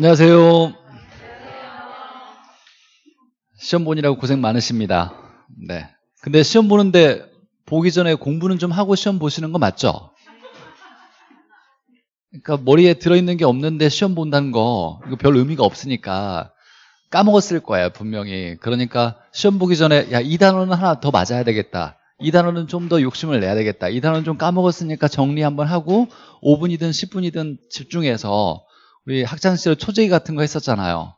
안녕하세요. 시험 보느라고 고생 많으십니다. 네. 근데 시험 보는데 보기 전에 공부는 좀 하고 시험 보시는 거 맞죠? 그러니까 머리에 들어있는 게 없는데 시험 본다는 거 이거 별 의미가 없으니까 까먹었을 거예요 분명히 그러니까 시험 보기 전에 야이 단어는 하나 더 맞아야 되겠다 이 단어는 좀 더 욕심을 내야 되겠다. 이 단어는 좀 까먹었으니까 정리 한번 하고 5분이든 10분이든 집중해서 우리 학창시절 초재기 같은 거 했었잖아요.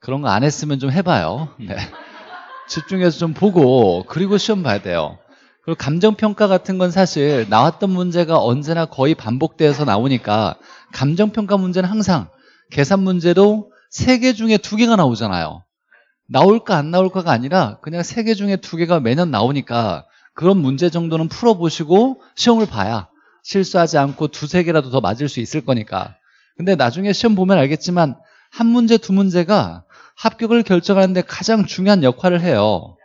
그런 거 안 했으면 좀 해봐요. 네. 집중해서 좀 보고 그리고 시험 봐야 돼요. 그리고 감정평가 같은 건 사실 나왔던 문제가 언제나 거의 반복돼서 나오니까 감정평가 문제는 항상 계산 문제도 세개 중에 두개가 나오잖아요. 나올까 안 나올까가 아니라 그냥 세개 중에 두개가 매년 나오니까 그런 문제 정도는 풀어보시고 시험을 봐야 실수하지 않고 두세 개라도 더 맞을 수 있을 거니까 근데 나중에 시험 보면 알겠지만 한 문제, 두 문제가 합격을 결정하는데 가장 중요한 역할을 해요.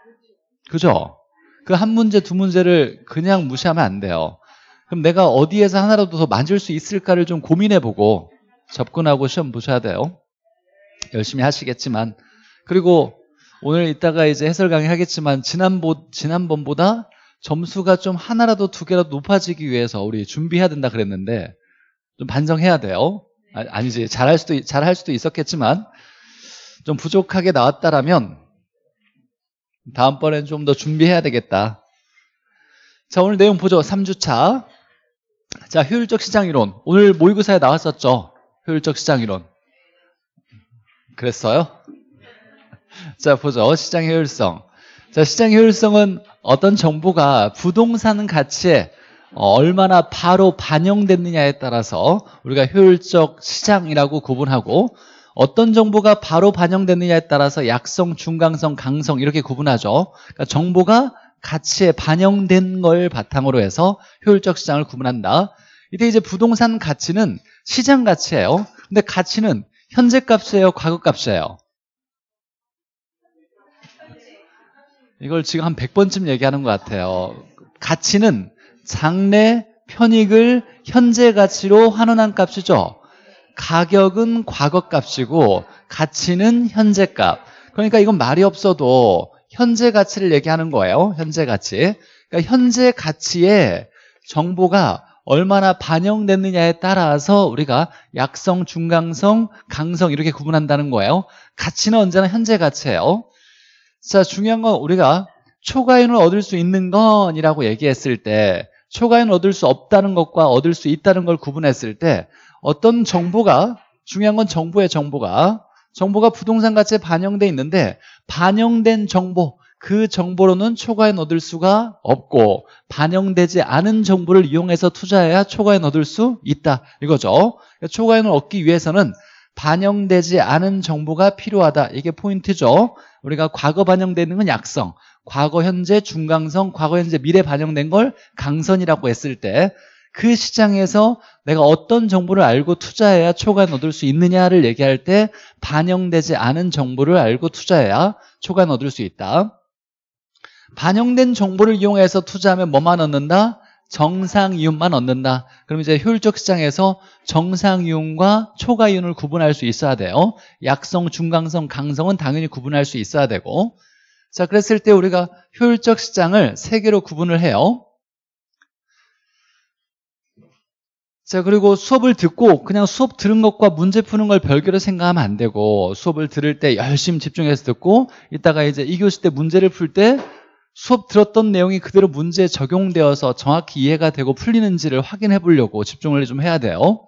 그죠? 그 한 문제, 두 문제를 그냥 무시하면 안 돼요. 그럼 내가 어디에서 하나라도 더 만질 수 있을까를 좀 고민해보고 접근하고 시험 보셔야 돼요. 열심히 하시겠지만. 그리고 오늘 이따가 이제 해설 강의 하겠지만 지난보, 지난번보다 점수가 좀 하나라도 두 개라도 높아지기 위해서 우리 준비해야 된다 그랬는데 좀 반성해야 돼요. 아, 아니지 잘할 수도 잘할 수도 있었겠지만 좀 부족하게 나왔다라면 다음번엔 좀 더 준비해야 되겠다. 자 오늘 내용 보죠. 3주차 자 효율적 시장이론 오늘 모의고사에 나왔었죠. 효율적 시장이론 그랬어요? 자 보죠. 시장 효율성 자 시장 효율성은 어떤 정보가 부동산 가치에 어, 얼마나 바로 반영됐느냐에 따라서 우리가 효율적 시장이라고 구분하고 어떤 정보가 바로 반영됐느냐에 따라서 약성, 중강성, 강성 이렇게 구분하죠. 그러니까 정보가 가치에 반영된 걸 바탕으로 해서 효율적 시장을 구분한다. 이때 이제 부동산 가치는 시장 가치예요. 근데 가치는 현재 값이에요, 과거 값이에요. 이걸 지금 한 100번쯤 얘기하는 것 같아요. 가치는 장래 편익을 현재 가치로 환원한 값이죠. 가격은 과거 값이고 가치는 현재 값. 그러니까 이건 말이 없어도 현재 가치를 얘기하는 거예요. 현재 가치. 그러니까 현재 가치에 정보가 얼마나 반영됐느냐에 따라서 우리가 약성, 중강성, 강성 이렇게 구분한다는 거예요. 가치는 언제나 현재 가치예요. 자, 중요한 건 우리가 초과인을 얻을 수 있는 건이라고 얘기했을 때 초과연 얻을 수 없다는 것과 얻을 수 있다는 걸 구분했을 때 어떤 정보가 중요한 건 정보의 정보가 정보가 부동산 가치에 반영돼 있는데 반영된 정보 그 정보로는 초과에 얻을 수가 없고 반영되지 않은 정보를 이용해서 투자해야 초과에 얻을 수 있다 이거죠 그러니까 초과에을 얻기 위해서는 반영되지 않은 정보가 필요하다 이게 포인트죠 우리가 과거 반영되는 건 약성 과거, 현재, 중강성, 과거, 현재, 미래 반영된 걸 강선이라고 했을 때 그 시장에서 내가 어떤 정보를 알고 투자해야 초간 얻을 수 있느냐를 얘기할 때 반영되지 않은 정보를 알고 투자해야 초간 얻을 수 있다. 반영된 정보를 이용해서 투자하면 뭐만 얻는다? 정상 이윤만 얻는다. 그럼 이제 효율적 시장에서 정상 이윤과 초과 이윤을 구분할 수 있어야 돼요. 약성, 중강성, 강성은 당연히 구분할 수 있어야 되고 자, 그랬을 때 우리가 효율적 시장을 세 개로 구분을 해요. 자, 그리고 수업을 듣고 그냥 수업 들은 것과 문제 푸는 걸 별개로 생각하면 안 되고 수업을 들을 때 열심히 집중해서 듣고 이따가 이제 2교시 때 문제를 풀 때 수업 들었던 내용이 그대로 문제에 적용되어서 정확히 이해가 되고 풀리는지를 확인해 보려고 집중을 좀 해야 돼요.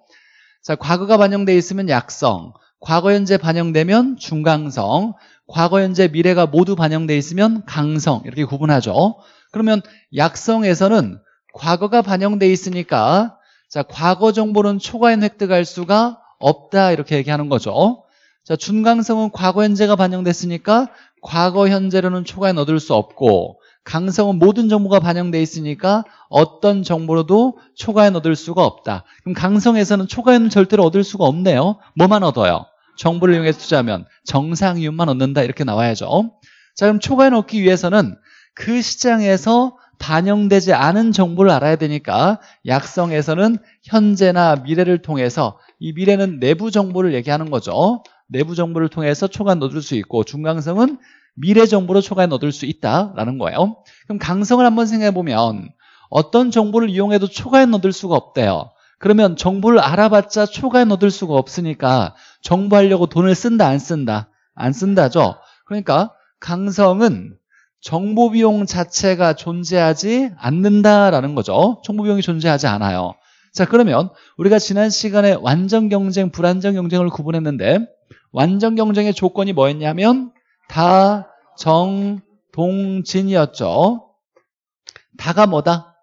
자, 과거가 반영돼 있으면 약성, 과거 현재 반영되면 중강성, 과거, 현재, 미래가 모두 반영돼 있으면 강성 이렇게 구분하죠. 그러면 약성에서는 과거가 반영돼 있으니까 자 과거 정보는 초과인 획득할 수가 없다 이렇게 얘기하는 거죠. 자 준강성은 과거, 현재가 반영됐으니까 과거, 현재로는 초과인 얻을 수 없고 강성은 모든 정보가 반영돼 있으니까 어떤 정보로도 초과인 얻을 수가 없다. 그럼 강성에서는 초과인은 절대로 얻을 수가 없네요. 뭐만 얻어요? 정보를 이용해서 투자하면 정상 이윤만 얻는다 이렇게 나와야죠. 자 그럼 초과에 넣기 위해서는 그 시장에서 반영되지 않은 정보를 알아야 되니까 약성에서는 현재나 미래를 통해서 이 미래는 내부 정보를 얘기하는 거죠. 내부 정보를 통해서 초과 넣어줄 수 있고 중강성은 미래 정보로 초과에 넣을수 있다라는 거예요. 그럼 강성을 한번 생각해보면 어떤 정보를 이용해도 초과에 넣을 수가 없대요. 그러면 정보를 알아봤자 초과에 넣을 수가 없으니까 정부하려고 돈을 쓴다 안 쓴다 안 쓴다죠. 그러니까 강성은 정보 비용 자체가 존재하지 않는다라는 거죠. 정보 비용이 존재하지 않아요. 자 그러면 우리가 지난 시간에 완전 경쟁, 불안정 경쟁을 구분했는데 완전 경쟁의 조건이 뭐였냐면 다, 정, 동, 진이었죠. 다가 뭐다?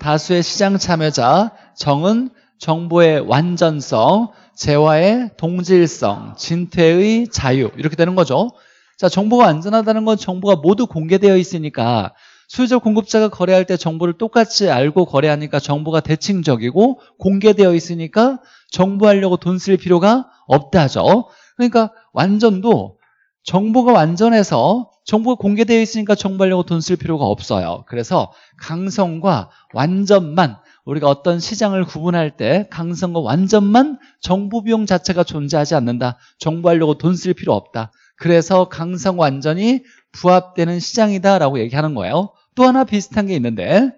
다수의 시장 참여자, 정은 정보의 완전성, 재화의 동질성, 진퇴의 자유 이렇게 되는 거죠. 자, 정보가 안전하다는 건 정보가 모두 공개되어 있으니까 수요자 공급자가 거래할 때 정보를 똑같이 알고 거래하니까 정보가 대칭적이고 공개되어 있으니까 정보하려고 돈 쓸 필요가 없다죠. 그러니까 완전도 정보가 완전해서 정보가 공개되어 있으니까 정보하려고 돈 쓸 필요가 없어요. 그래서 강성과 완전만 우리가 어떤 시장을 구분할 때 강성과 완전만 정부 비용 자체가 존재하지 않는다. 정부하려고 돈 쓸 필요 없다. 그래서 강성 완전히 부합되는 시장이다라고 얘기하는 거예요. 또 하나 비슷한 게 있는데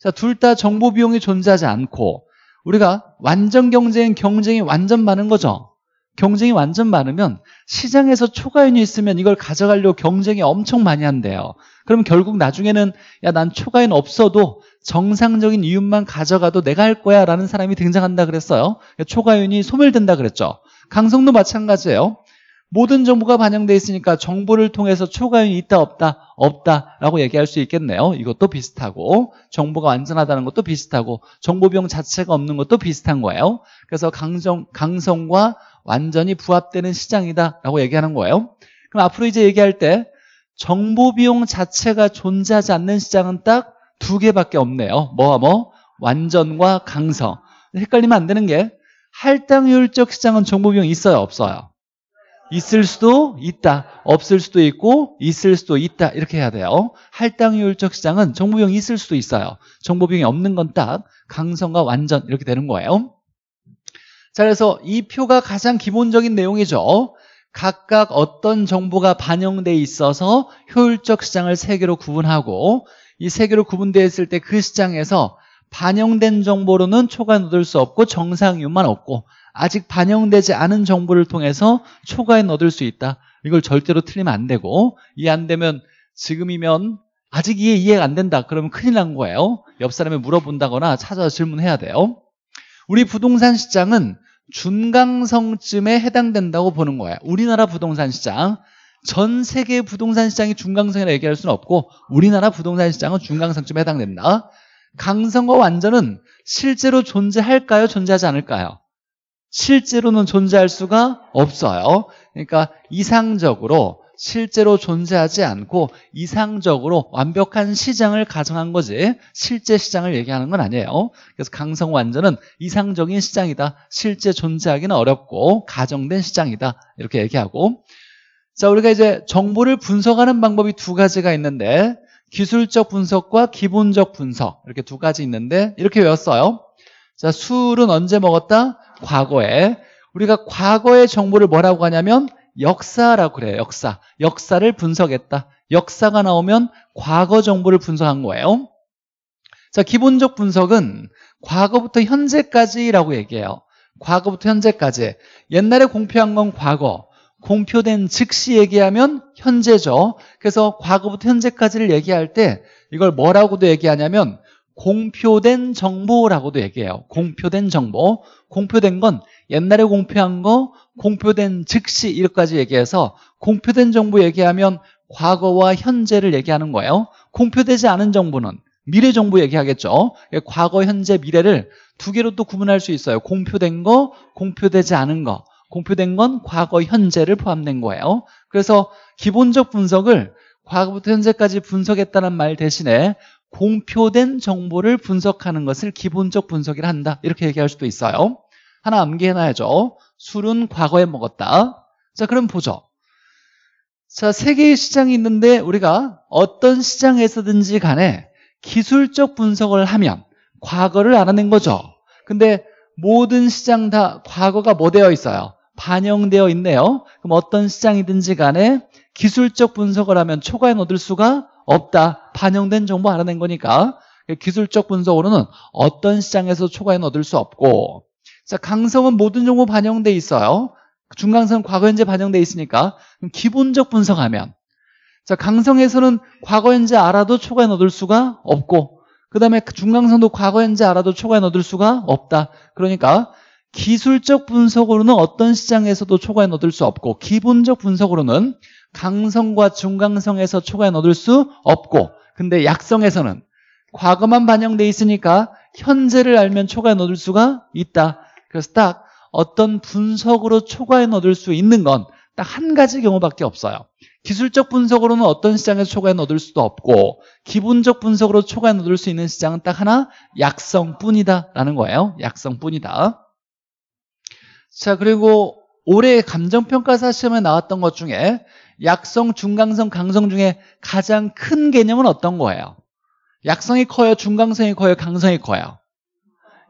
자, 둘 다 정보 비용이 존재하지 않고 우리가 완전 경쟁, 경쟁이 완전 많은 거죠. 경쟁이 완전 많으면 시장에서 초과인이 있으면 이걸 가져가려고 경쟁이 엄청 많이 한대요. 그럼 결국 나중에는 야, 난 초과인 없어도 정상적인 이윤만 가져가도 내가 할 거야 라는 사람이 등장한다 그랬어요. 초과윤이 소멸된다 그랬죠. 강성도 마찬가지예요. 모든 정보가 반영되어 있으니까 정보를 통해서 초과윤이 있다 없다 없다 라고 얘기할 수 있겠네요 이것도 비슷하고 정보가 완전하다는 것도 비슷하고 정보병 자체가 없는 것도 비슷한 거예요 그래서 강정, 강성과 완전히 부합되는 시장이다 라고 얘기하는 거예요 그럼 앞으로 이제 얘기할 때 정보비용 자체가 존재하지 않는 시장은 딱두 개밖에 없네요. 뭐와 뭐? 완전과 강성. 헷갈리면 안 되는 게 할당효율적 시장은 정보경이 있어요? 없어요? 있을 수도 있다. 없을 수도 있고 있을 수도 있다. 이렇게 해야 돼요. 할당효율적 시장은 정보비용이 있을 수도 있어요. 정보비용이 없는 건 딱 강성과 완전 이렇게 되는 거예요. 자, 그래서 이 표가 가장 기본적인 내용이죠. 각각 어떤 정보가 반영돼 있어서 효율적 시장을 세 개로 구분하고 이세 개로 구분되어 있을 때 그 시장에서 반영된 정보로는 초과 에 넣을 수 없고 정상유만 없고 아직 반영되지 않은 정보를 통해서 초과에 넣을 수 있다. 이걸 절대로 틀리면 안 되고 이해 안 되면 지금이면 아직 이해 이해가 안 된다. 그러면 큰일 난 거예요. 옆 사람이 물어본다거나 찾아서 질문해야 돼요. 우리 부동산 시장은 준강성쯤에 해당된다고 보는 거예요. 우리나라 부동산 시장 전 세계 부동산 시장이 중강성이라 얘기할 수는 없고 우리나라 부동산 시장은 중강성쯤에 해당됩니다 강성과 완전은 실제로 존재할까요? 존재하지 않을까요? 실제로는 존재할 수가 없어요. 그러니까 이상적으로 실제로 존재하지 않고 이상적으로 완벽한 시장을 가정한 거지 실제 시장을 얘기하는 건 아니에요 그래서 강성 완전은 이상적인 시장이다 실제 존재하기는 어렵고 가정된 시장이다 이렇게 얘기하고 자, 우리가 이제 정보를 분석하는 방법이 두 가지가 있는데 기술적 분석과 기본적 분석 이렇게 두 가지 있는데 이렇게 외웠어요. 자, 술은 언제 먹었다? 과거에. 우리가 과거의 정보를 뭐라고 하냐면 역사라고 그래요. 역사. 역사를 분석했다. 역사가 나오면 과거 정보를 분석한 거예요. 자, 기본적 분석은 과거부터 현재까지라고 얘기해요. 과거부터 현재까지. 옛날에 공표한 건 과거, 공표된 즉시 얘기하면 현재죠. 그래서 과거부터 현재까지를 얘기할 때 이걸 뭐라고도 얘기하냐면 공표된 정보라고도 얘기해요. 공표된 정보. 공표된 건 옛날에 공표한 거, 공표된 즉시 이렇게까지 얘기해서 공표된 정보 얘기하면 과거와 현재를 얘기하는 거예요. 공표되지 않은 정보는 미래 정보 얘기하겠죠. 예, 과거, 현재, 미래를 두 개로 또 구분할 수 있어요. 공표된 거, 공표되지 않은 거. 공표된 건 과거, 현재를 포함된 거예요. 그래서 기본적 분석을 과거부터 현재까지 분석했다는 말 대신에 공표된 정보를 분석하는 것을 기본적 분석이라 한다. 이렇게 얘기할 수도 있어요. 하나 암기해놔야죠. 술은 과거에 먹었다. 자, 그럼 보죠. 자, 세계의 시장이 있는데 우리가 어떤 시장에서든지 간에 기술적 분석을 하면 과거를 알아낸 거죠. 근데 모든 시장 다 과거가 뭐 되어 있어요? 반영되어 있네요. 그럼 어떤 시장이든지 간에 기술적 분석을 하면 초과엔 얻을 수가 없다. 반영된 정보 알아낸 거니까 기술적 분석으로는 어떤 시장에서 초과엔 얻을 수 없고 자 강성은 모든 정보 반영돼 있어요. 중강성은 과거 현재 반영돼 있으니까 기본적 분석하면 자 강성에서는 과거 현재 알아도 초과엔 얻을 수가 없고 그 다음에 중강성도 과거 현재 알아도 초과엔 얻을 수가 없다. 그러니까 기술적 분석으로는 어떤 시장에서도 초과에 넣을수 없고 기본적 분석으로는 강성과 중강성에서 초과에 넣을수 없고 근데 약성에서는 과거만 반영돼 있으니까 현재를 알면 초과에 넣을 수가 있다 그래서 딱 어떤 분석으로 초과에 넣을수 있는 건 딱 한 가지 경우밖에 없어요 기술적 분석으로는 어떤 시장에서 초과에 넣을 수도 없고 기본적 분석으로 초과에 넣을수 있는 시장은 딱 하나 약성뿐이다라는 거예요 약성뿐이다 자, 그리고 올해 감정평가사 시험에 나왔던 것 중에 약성, 중강성, 강성 중에 가장 큰 개념은 어떤 거예요? 약성이 커요? 중강성이 커요? 강성이 커요?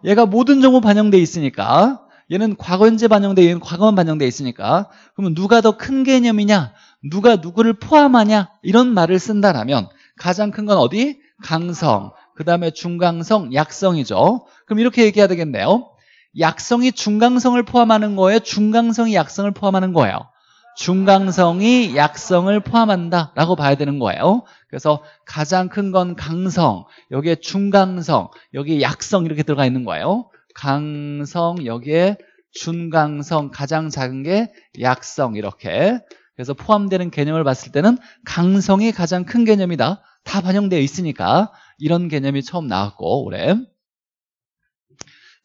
얘가 모든 정보 반영돼 있으니까 얘는 과거현재 반영돼 얘는 과거만 반영돼 있으니까 그러면 누가 더 큰 개념이냐 누가 누구를 포함하냐 이런 말을 쓴다라면 가장 큰 건 어디? 강성 그 다음에 중강성, 약성이죠 그럼 이렇게 얘기해야 되겠네요 약성이 중강성을 포함하는 거예요? 중강성이 약성을 포함하는 거예요. 중강성이 약성을 포함한다라고 봐야 되는 거예요. 그래서 가장 큰 건 강성, 여기에 중강성, 여기에 약성 이렇게 들어가 있는 거예요. 강성, 여기에 중강성, 가장 작은 게 약성 이렇게. 그래서 포함되는 개념을 봤을 때는 강성이 가장 큰 개념이다. 다 반영되어 있으니까 이런 개념이 처음 나왔고 올해.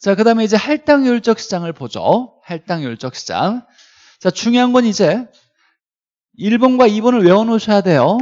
자, 그 다음에 이제 할당 율적 시장을 보죠. 할당 율적 시장. 자, 중요한 건 이제 1번과 2번을 외워놓으셔야 돼요.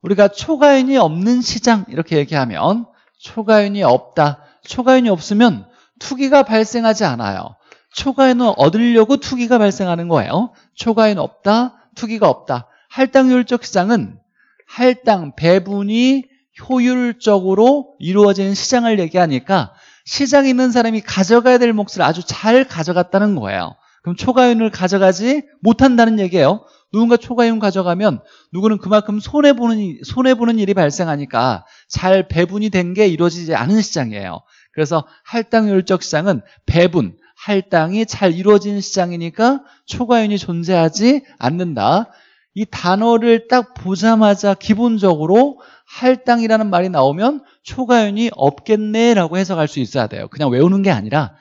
우리가 초과윤이 없는 시장 이렇게 얘기하면 초과윤이 없다. 초과윤이 없으면 투기가 발생하지 않아요. 초과윤을 얻으려고 투기가 발생하는 거예요. 초과윤 없다. 투기가 없다. 할당율적 시장은 할당 배분이 효율적으로 이루어진 시장을 얘기하니까 시장에 있는 사람이 가져가야 될 몫을 아주 잘 가져갔다는 거예요. 그럼 초과윤을 가져가지 못한다는 얘기예요. 누군가 초과윤 가져가면 누구는 그만큼 손해보는, 손해보는 일이 발생하니까 잘 배분이 된 게 이루어지지 않은 시장이에요. 그래서 할당율적 시장은 배분, 할당이 잘 이루어진 시장이니까 초과윤이 존재하지 않는다. 이 단어를 딱 보자마자 기본적으로 할당이라는 말이 나오면 초가연이 없겠네라고 해석할 수 있어야 돼요. 그냥 외우는 게 아니라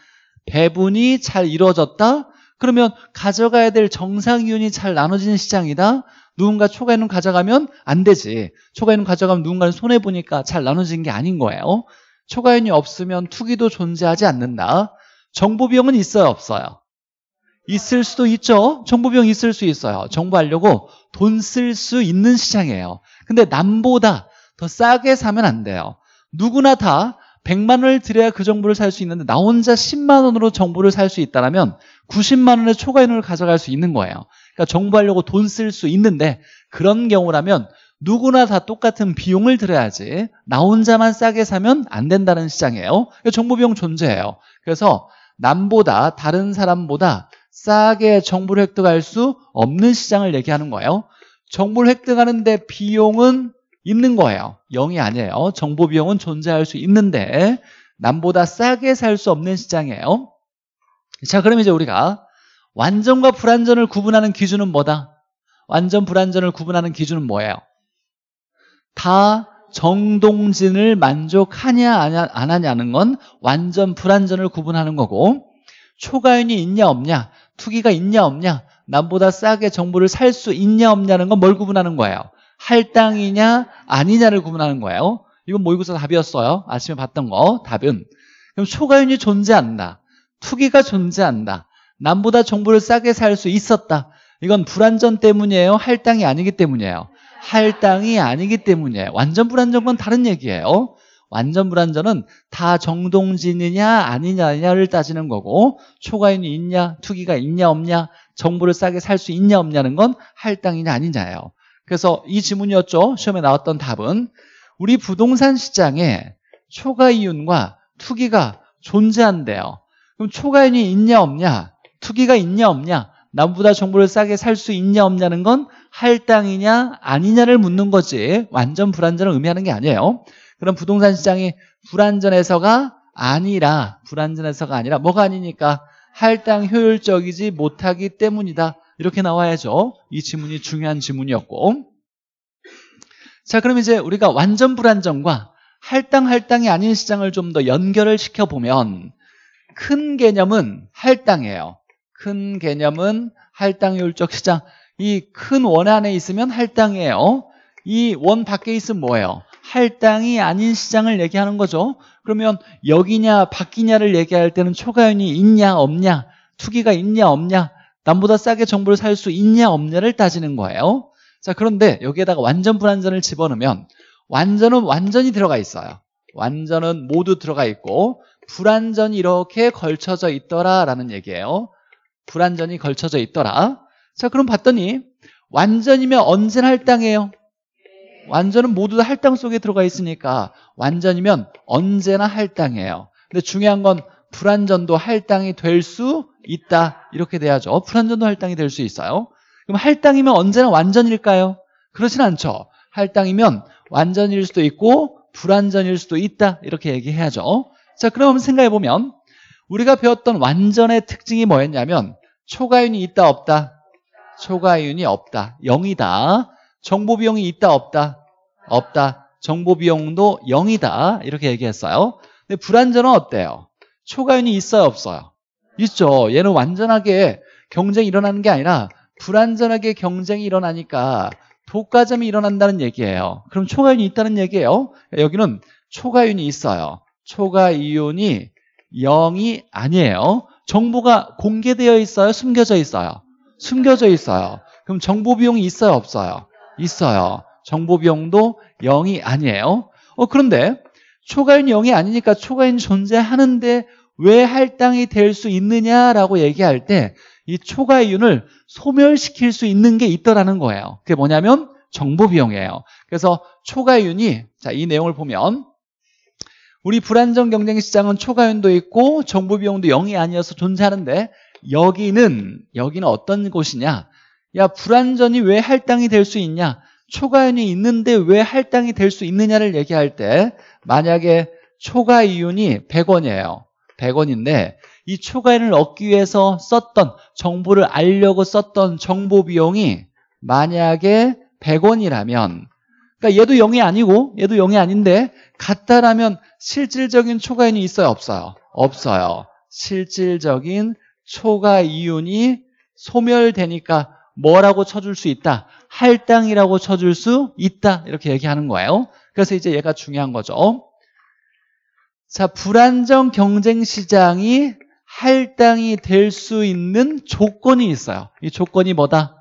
배분이 잘 이루어졌다. 그러면 가져가야 될 정상이윤이 잘 나눠지는 시장이다. 누군가 초과이윤 가져가면 안 되지. 초과이윤 가져가면 누군가는 손해보니까 잘 나눠진 게 아닌 거예요. 초과이윤이 없으면 투기도 존재하지 않는다. 정보비용은 있어요? 없어요? 있을 수도 있죠. 정보비용 있을 수 있어요. 정보하려고 돈 쓸 수 있는 시장이에요. 근데 남보다 더 싸게 사면 안 돼요. 누구나 다 100만 원을 드려야 그 정보를 살 수 있는데 나 혼자 10만 원으로 정보를 살 수 있다면 90만 원의 초과인원을 가져갈 수 있는 거예요. 그러니까 정보하려고 돈 쓸 수 있는데 그런 경우라면 누구나 다 똑같은 비용을 들여야지 나 혼자만 싸게 사면 안 된다는 시장이에요. 그러니까 정보 비용 존재해요. 그래서 남보다 다른 사람보다 싸게 정보를 획득할 수 없는 시장을 얘기하는 거예요. 정보를 획득하는데 비용은 있는 거예요. 0이 아니에요. 정보 비용은 존재할 수 있는데 남보다 싸게 살 수 없는 시장이에요. 자, 그럼 이제 우리가 완전과 불완전을 구분하는 기준은 뭐다? 완전 불완전을 구분하는 기준은 뭐예요? 다 정동진을 만족하냐 안 하냐는 건 완전 불완전을 구분하는 거고 초과윤이 있냐 없냐 투기가 있냐 없냐 남보다 싸게 정보를 살 수 있냐 없냐는 건 뭘 구분하는 거예요? 할당이냐 아니냐를 구분하는 거예요. 이건 모의고사 답이었어요. 아침에 봤던 거 답은. 그럼 초과윤이 존재한다. 투기가 존재한다. 남보다 정보를 싸게 살 수 있었다. 이건 불안전 때문이에요. 할당이 아니기 때문이에요. 할당이 아니기 때문이에요. 완전 불안전건 다른 얘기예요. 완전 불안전은 다 정동진이냐 아니냐를 따지는 거고 초과인이 있냐 투기가 있냐 없냐 정보를 싸게 살 수 있냐 없냐는 건 할당이냐 아니냐예요. 그래서 이 지문이었죠. 시험에 나왔던 답은 우리 부동산 시장에 초과 이윤과 투기가 존재한대요. 그럼 초과 이윤이 있냐 없냐? 투기가 있냐 없냐? 남보다 정보를 싸게 살 수 있냐 없냐는 건 할당이냐 아니냐를 묻는 거지 완전 불안전을 의미하는 게 아니에요. 그럼 부동산 시장이 불안전해서가 아니라 불안전해서가 아니라 뭐가 아니니까 할당 효율적이지 못하기 때문이다. 이렇게 나와야죠. 이 지문이 중요한 지문이었고. 자, 그럼 이제 우리가 완전 불안정과 할당 할당이 아닌 시장을 좀 더 연결을 시켜보면 큰 개념은 할당이에요. 큰 개념은 할당율적 시장. 이 큰 원 안에 있으면 할당이에요. 이 원 밖에 있으면 뭐예요? 할당이 아닌 시장을 얘기하는 거죠. 그러면 여기냐 밖이냐를 얘기할 때는 초과연이 있냐 없냐, 투기가 있냐 없냐 남보다 싸게 정보를 살 수 있냐 없냐를 따지는 거예요 자 그런데 여기에다가 완전 불완전을 집어넣으면 완전은 완전히 들어가 있어요 완전은 모두 들어가 있고 불완전이 이렇게 걸쳐져 있더라라는 얘기예요 불완전이 걸쳐져 있더라 자 그럼 봤더니 완전이면 언제나 할당해요 완전은 모두 다 할당 속에 들어가 있으니까 완전이면 언제나 할당해요 근데 중요한 건 불완전도 할당이 될수 있다 이렇게 돼야죠 불완전도 할당이 될 수 있어요 그럼 할당이면 언제나 완전일까요? 그렇진 않죠 할당이면 완전일 수도 있고 불완전일 수도 있다 이렇게 얘기해야죠 자 그럼 생각해보면 우리가 배웠던 완전의 특징이 뭐였냐면 초과윤이 있다 없다 초과윤이 없다 0이다 정보비용이 있다 없다 없다 정보비용도 0이다 이렇게 얘기했어요 근데 불완전은 어때요? 초과윤이 있어요 없어요? 있죠. 얘는 완전하게 경쟁이 일어나는 게 아니라 불완전하게 경쟁이 일어나니까 독과점이 일어난다는 얘기예요. 그럼 초과윤이 있다는 얘기예요. 여기는 초과윤이 있어요. 초과이온이 0이 아니에요. 정보가 공개되어 있어요? 숨겨져 있어요? 숨겨져 있어요. 그럼 정보 비용이 있어요? 없어요? 있어요. 정보 비용도 0이 아니에요. 어, 그런데 초과이 0이 아니니까 초과인 존재하는데 왜 할당이 될 수 있느냐라고 얘기할 때 이 초과 이윤을 소멸시킬 수 있는 게 있더라는 거예요. 그게 뭐냐면 정보 비용이에요. 그래서 초과 이윤이 자, 이 내용을 보면 우리 불안정 경쟁 시장은 초과윤도 이 있고 정보 비용도 0이 아니어서 존재하는데 여기는 여기는 어떤 곳이냐? 야 불안전이 왜 할당이 될 수 있냐? 초과윤이 이 있는데 왜 할당이 될 수 있느냐를 얘기할 때 만약에 초과 이윤이 100원이에요. 100원인데 이 초과인을 얻기 위해서 썼던 정보를 알려고 썼던 정보 비용이 만약에 100원이라면 그러니까 얘도 0이 아니고 얘도 0이 아닌데 같다라면 실질적인 초과인이 있어요? 없어요? 없어요. 실질적인 초과 이윤이 소멸되니까 뭐라고 쳐줄 수 있다? 할당이라고 쳐줄 수 있다. 이렇게 얘기하는 거예요. 그래서 이제 얘가 중요한 거죠. 자, 불안정 경쟁 시장이 할당이 될 수 있는 조건이 있어요. 이 조건이 뭐다?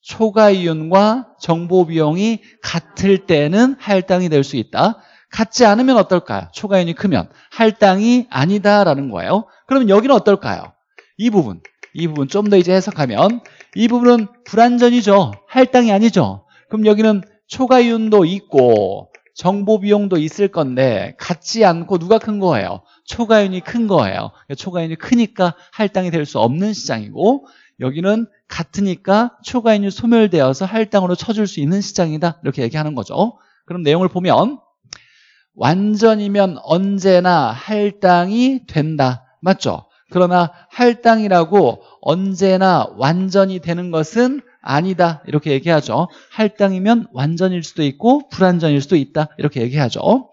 초과 이윤과 정보 비용이 같을 때는 할당이 될 수 있다. 같지 않으면 어떨까요? 초과 이윤이 크면 할당이 아니다라는 거예요. 그러면 여기는 어떨까요? 이 부분, 이 부분 좀 더 이제 해석하면 이 부분은 불안전이죠. 할당이 아니죠. 그럼 여기는 초과 이윤도 있고 정보 비용도 있을 건데 같지 않고 누가 큰 거예요? 초과윤이 큰 거예요. 초과윤이 크니까 할당이 될 수 없는 시장이고 여기는 같으니까 초과윤이 소멸되어서 할당으로 쳐줄 수 있는 시장이다. 이렇게 얘기하는 거죠. 그럼 내용을 보면 완전이면 언제나 할당이 된다. 맞죠? 그러나 할당이라고 언제나 완전히 되는 것은 아니다 이렇게 얘기하죠. 할당이면 완전일 수도 있고 불완전일 수도 있다 이렇게 얘기하죠.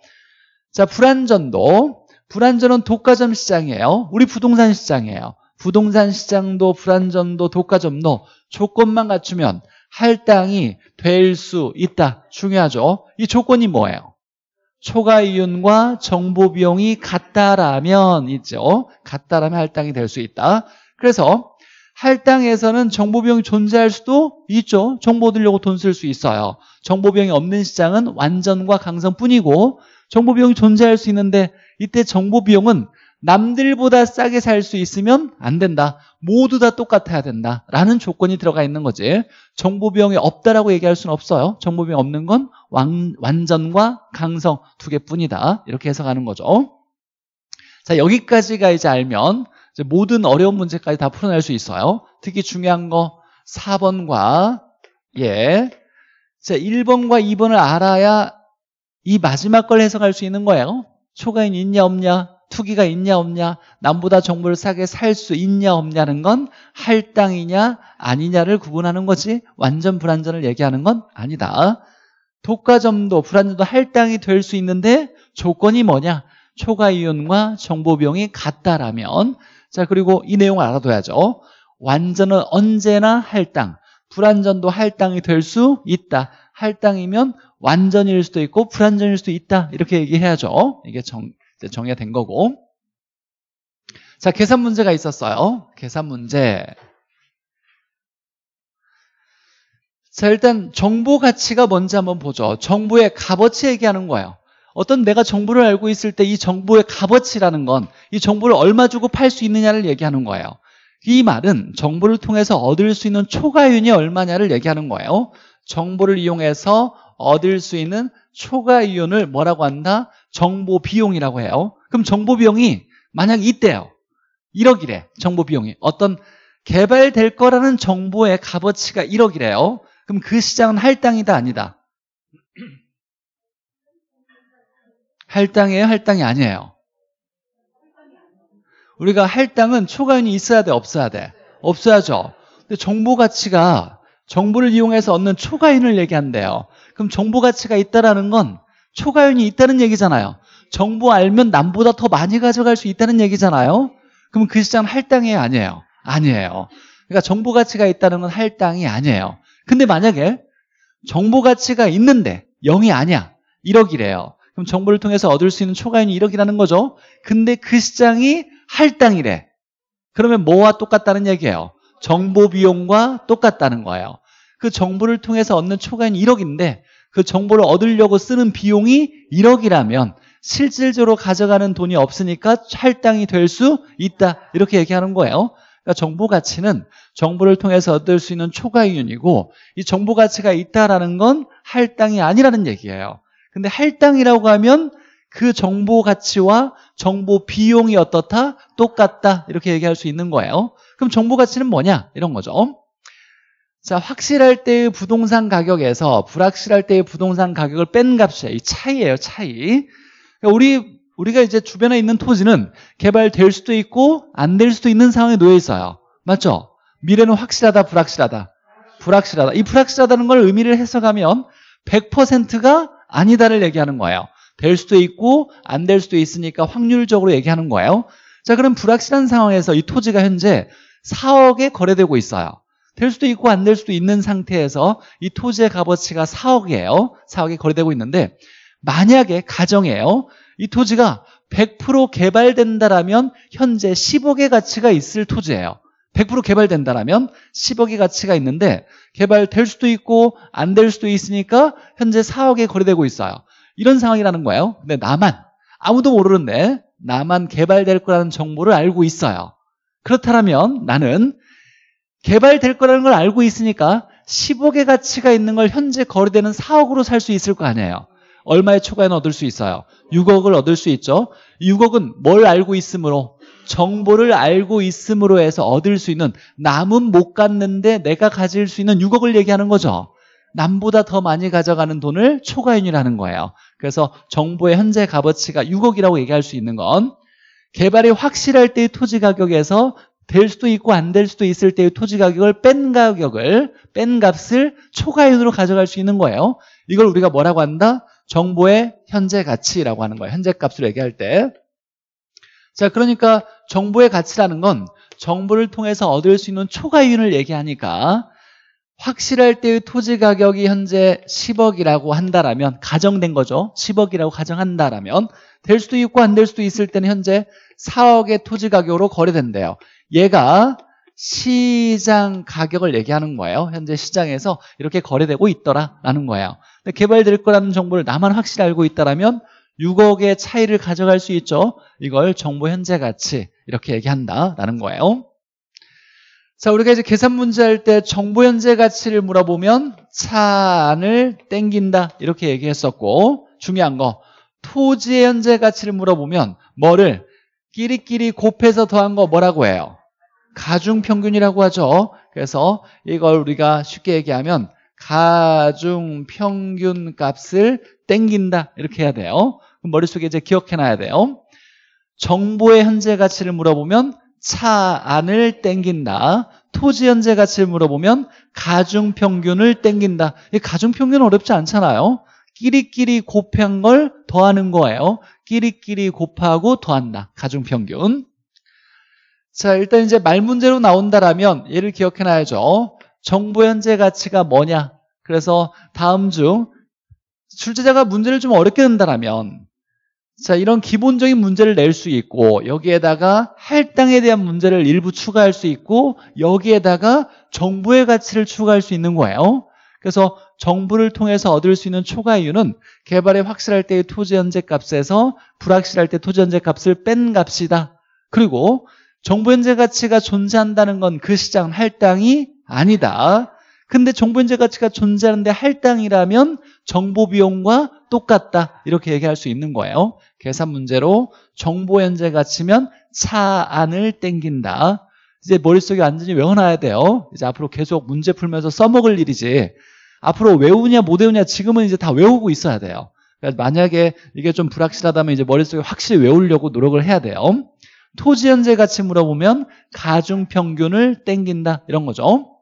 자 불완전도 불완전은 독과점 시장이에요. 우리 부동산 시장이에요. 부동산 시장도 불완전도 독과점도 조건만 갖추면 할당이 될 수 있다. 중요하죠. 이 조건이 뭐예요? 초과 이윤과 정보 비용이 같다라면 있죠. 같다라면 할당이 될 수 있다. 그래서 할당에서는 정보비용이 존재할 수도 있죠. 정보 얻으려고 돈 쓸 수 있어요. 정보비용이 없는 시장은 완전과 강성뿐이고 정보비용이 존재할 수 있는데 이때 정보비용은 남들보다 싸게 살 수 있으면 안 된다. 모두 다 똑같아야 된다. 라는 조건이 들어가 있는 거지. 정보비용이 없다라고 얘기할 수는 없어요. 정보비용 없는 건 완, 완전과 강성 두 개뿐이다. 이렇게 해석하는 거죠. 자 여기까지가 이제 알면 모든 어려운 문제까지 다 풀어낼 수 있어요. 특히 중요한 거 4번과 예. 자, 1번과 2번을 알아야 이 마지막 걸 해석할 수 있는 거예요. 초과인 있냐 없냐, 투기가 있냐 없냐, 남보다 정보를 싸게 살 수 있냐 없냐는 건 할당이냐 아니냐를 구분하는 거지 완전 불완전을 얘기하는 건 아니다. 독과점도 불완전도 할당이 될 수 있는데 조건이 뭐냐? 초과 이윤과 정보 비용이 같다라면 자 그리고 이 내용 을 알아둬야죠. 완전은 언제나 할당, 불완전도 할당이 될 수 있다. 할당이면 완전일 수도 있고 불완전일 수도 있다. 이렇게 얘기해야죠. 이게 정, 정의가 된 거고. 자, 계산 문제가 있었어요. 계산 문제. 자, 일단 정보 가치가 뭔지 한번 보죠. 정보의 값어치 얘기하는 거예요. 어떤 내가 정보를 알고 있을 때 이 정보의 값어치라는 건 이 정보를 얼마 주고 팔 수 있느냐를 얘기하는 거예요. 이 말은 정보를 통해서 얻을 수 있는 초과윤이 얼마냐를 얘기하는 거예요. 정보를 이용해서 얻을 수 있는 초과윤을 뭐라고 한다? 정보 비용이라고 해요. 그럼 정보 비용이 만약 이때요. 1억이래. 정보 비용이. 어떤 개발될 거라는 정보의 값어치가 1억이래요. 그럼 그 시장은 할당이다 아니다. 할당이에요? 할당이 아니에요? 우리가 할당은 초과윤이 있어야 돼? 없어야 돼? 없어야죠. 근데 정보 가치가 정보를 이용해서 얻는 초과윤을 얘기한대요. 그럼 정보 가치가 있다라는 건 초과윤이 있다는 얘기잖아요. 정보 알면 남보다 더 많이 가져갈 수 있다는 얘기잖아요. 그럼 그 시장 할당이에요? 아니에요? 아니에요. 그러니까 정보 가치가 있다는 건 할당이 아니에요. 근데 만약에 정보 가치가 있는데 0이 아니야. 1억이래요. 그럼 정보를 통해서 얻을 수 있는 초과인이 1억이라는 거죠. 근데 그 시장이 할당이래. 그러면 뭐와 똑같다는 얘기예요? 정보 비용과 똑같다는 거예요. 그 정보를 통해서 얻는 초과인 1억인데 그 정보를 얻으려고 쓰는 비용이 1억이라면 실질적으로 가져가는 돈이 없으니까 할당이 될 수 있다 이렇게 얘기하는 거예요 그러니까 정보 가치는 정보를 통해서 얻을 수 있는 초과이윤이고 이 정보 가치가 있다라는 건 할당이 아니라는 얘기예요 근데 할당이라고 하면 그 정보 가치와 정보 비용이 어떻다? 똑같다. 이렇게 얘기할 수 있는 거예요. 그럼 정보 가치는 뭐냐? 이런 거죠. 자, 확실할 때의 부동산 가격에서 불확실할 때의 부동산 가격을 뺀 값이에요. 이 차이예요, 차이. 그러니까 우리 우리가 이제 주변에 있는 토지는 개발될 수도 있고 안 될 수도 있는 상황에 놓여 있어요. 맞죠? 미래는 확실하다, 불확실하다. 불확실하다. 이 불확실하다는 걸 의미를 해석하면 100%가 아니다를 얘기하는 거예요. 될 수도 있고 안 될 수도 있으니까 확률적으로 얘기하는 거예요. 자, 그럼 불확실한 상황에서 이 토지가 현재 4억에 거래되고 있어요. 될 수도 있고 안 될 수도 있는 상태에서 이 토지의 값어치가 4억이에요. 4억에 거래되고 있는데 만약에 가정이에요. 이 토지가 100% 개발된다라면 현재 10억의 가치가 있을 토지예요. 100% 개발된다라면 10억의 가치가 있는데 개발될 수도 있고 안 될 수도 있으니까 현재 4억에 거래되고 있어요. 이런 상황이라는 거예요. 근데 나만 아무도 모르는데 나만 개발될 거라는 정보를 알고 있어요. 그렇다면 나는 개발될 거라는 걸 알고 있으니까 10억의 가치가 있는 걸 현재 거래되는 4억으로 살 수 있을 거 아니에요. 얼마의 초과는 얻을 수 있어요? 6억을 얻을 수 있죠. 6억은 뭘 알고 있으므로 정보를 알고 있음으로 해서 얻을 수 있는 남은 못 갔는데 내가 가질 수 있는 6억을 얘기하는 거죠. 남보다 더 많이 가져가는 돈을 초과인이라는 거예요. 그래서 정보의 현재 값어치가 6억이라고 얘기할 수 있는 건 개발이 확실할 때의 토지 가격에서 될 수도 있고 안 될 수도 있을 때의 토지 가격을 뺀 가격을 뺀 값을 초과인으로 가져갈 수 있는 거예요. 이걸 우리가 뭐라고 한다? 정보의 현재 가치라고 하는 거예요. 현재 값을 얘기할 때. 자, 그러니까 정보의 가치라는 건 정보를 통해서 얻을 수 있는 초과이윤을 얘기하니까 확실할 때의 토지 가격이 현재 10억이라고 한다라면 가정된 거죠. 10억이라고 가정한다라면 될 수도 있고 안 될 수도 있을 때는 현재 4억의 토지 가격으로 거래된대요. 얘가 시장 가격을 얘기하는 거예요. 현재 시장에서 이렇게 거래되고 있더라라는 거예요. 개발될 거라는 정보를 나만 확실히 알고 있다라면 6억의 차이를 가져갈 수 있죠. 이걸 정보 현재 가치 이렇게 얘기한다라는 거예요. 자, 우리가 이제 계산 문제 할 때 정보 현재 가치를 물어보면 차안을 땡긴다 이렇게 얘기했었고 중요한 거 토지의 현재 가치를 물어보면 뭐를 끼리끼리 곱해서 더한 거 뭐라고 해요? 가중 평균이라고 하죠. 그래서 이걸 우리가 쉽게 얘기하면 가중 평균 값을 땡긴다 이렇게 해야 돼요. 그럼 머릿속에 이제 기억해놔야 돼요. 정보의 현재 가치를 물어보면 차 안을 땡긴다. 토지 현재 가치를 물어보면 가중 평균을 땡긴다. 이 가중 평균 은 어렵지 않잖아요. 끼리끼리 곱한 걸 더하는 거예요. 끼리끼리 곱하고 더한다. 가중 평균. 자, 일단 이제 말 문제로 나온다라면 얘를 기억해 놔야죠. 정보 현재 가치가 뭐냐? 그래서 다음 중 출제자가 문제를 좀 어렵게 낸다라면 자, 이런 기본적인 문제를 낼 수 있고 여기에다가 할당에 대한 문제를 일부 추가할 수 있고 여기에다가 정부의 가치를 추가할 수 있는 거예요. 그래서 정부를 통해서 얻을 수 있는 초과이유는 개발에 확실할 때의 토지 현재 값에서 불확실할 때 토지 현재 값을 뺀 값이다. 그리고 정부 현재 가치가 존재한다는 건 그시장 할당이 아니다. 근데 정부 현재 가치가 존재하는데 할당이라면 정보 비용과 똑같다 이렇게 얘기할 수 있는 거예요 계산 문제로 정보 현재 가치면 차 안을 땡긴다 이제 머릿속에 완전히 외워놔야 돼요 이제 앞으로 계속 문제 풀면서 써먹을 일이지 앞으로 외우냐 못 외우냐 지금은 이제 다 외우고 있어야 돼요 그러니까 만약에 이게 좀 불확실하다면 이제 머릿속에 확실히 외우려고 노력을 해야 돼요 토지 현재 가치 물어보면 가중 평균을 땡긴다 이런 거죠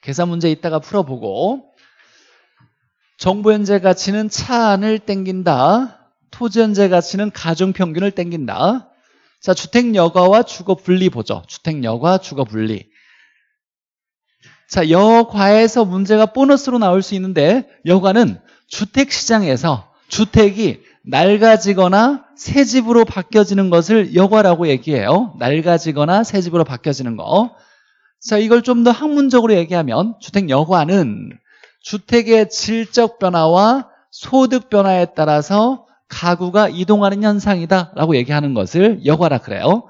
계산 문제 이따가 풀어보고 정보 현재 가치는 차안을 땡긴다. 토지 현재 가치는 가중 평균을 땡긴다. 자, 주택 여과와 주거 분리 보죠. 주택 여가, 주거 분리. 자, 여과에서 문제가 보너스로 나올 수 있는데 여과는 주택 시장에서 주택이 낡아지거나 새 집으로 바뀌어지는 것을 여과라고 얘기해요. 낡아지거나 새 집으로 바뀌어지는 거. 자, 이걸 좀 더 학문적으로 얘기하면 주택 여과는 주택의 질적 변화와 소득 변화에 따라서 가구가 이동하는 현상이다라고 얘기하는 것을 여과라 그래요.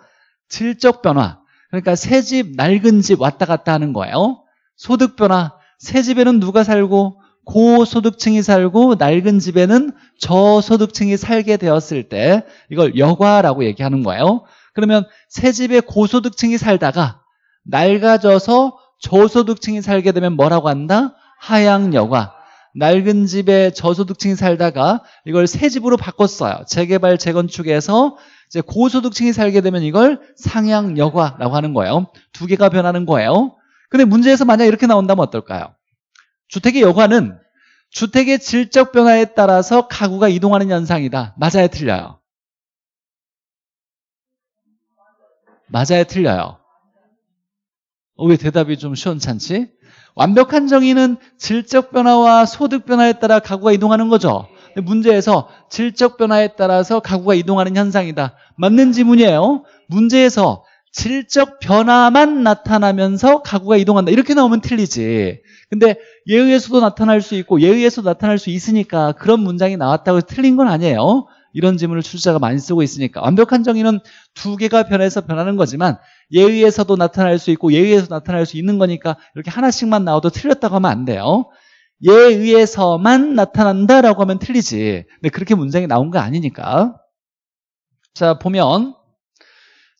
질적 변화. 그러니까 새 집, 낡은 집 왔다 갔다 하는 거예요. 소득 변화. 새 집에는 누가 살고 고소득층이 살고 낡은 집에는 저소득층이 살게 되었을 때 이걸 여과라고 얘기하는 거예요. 그러면 새 집에 고소득층이 살다가 낡아져서 저소득층이 살게 되면 뭐라고 한다? 하향여과 낡은 집에 저소득층이 살다가 이걸 새 집으로 바꿨어요. 재개발, 재건축에서 이제 고소득층이 살게 되면 이걸 상향여과라고 하는 거예요. 두 개가 변하는 거예요. 근데 문제에서 만약 이렇게 나온다면 어떨까요? 주택의 여과는 주택의 질적 변화에 따라서 가구가 이동하는 현상이다. 맞아야 틀려요? 맞아야 틀려요? 왜 대답이 좀 시원찮지? 완벽한 정의는 질적 변화와 소득 변화에 따라 가구가 이동하는 거죠. 문제에서 질적 변화에 따라서 가구가 이동하는 현상이다. 맞는 지문이에요. 문제에서 질적 변화만 나타나면서 가구가 이동한다. 이렇게 나오면 틀리지. 근데 예의에서도 나타날 수 있고 예의에서도 나타날 수 있으니까 그런 문장이 나왔다고 틀린 건 아니에요. 이런 지문을 출제자가 많이 쓰고 있으니까 완벽한 정의는 두 개가 변해서 변하는 거지만 예의에서도 나타날 수 있고 예의에서 나타날 수 있는 거니까 이렇게 하나씩만 나와도 틀렸다고 하면 안 돼요. 예의에서만 나타난다라고 하면 틀리지. 근데 그렇게 문장이 나온 거 아니니까. 자, 보면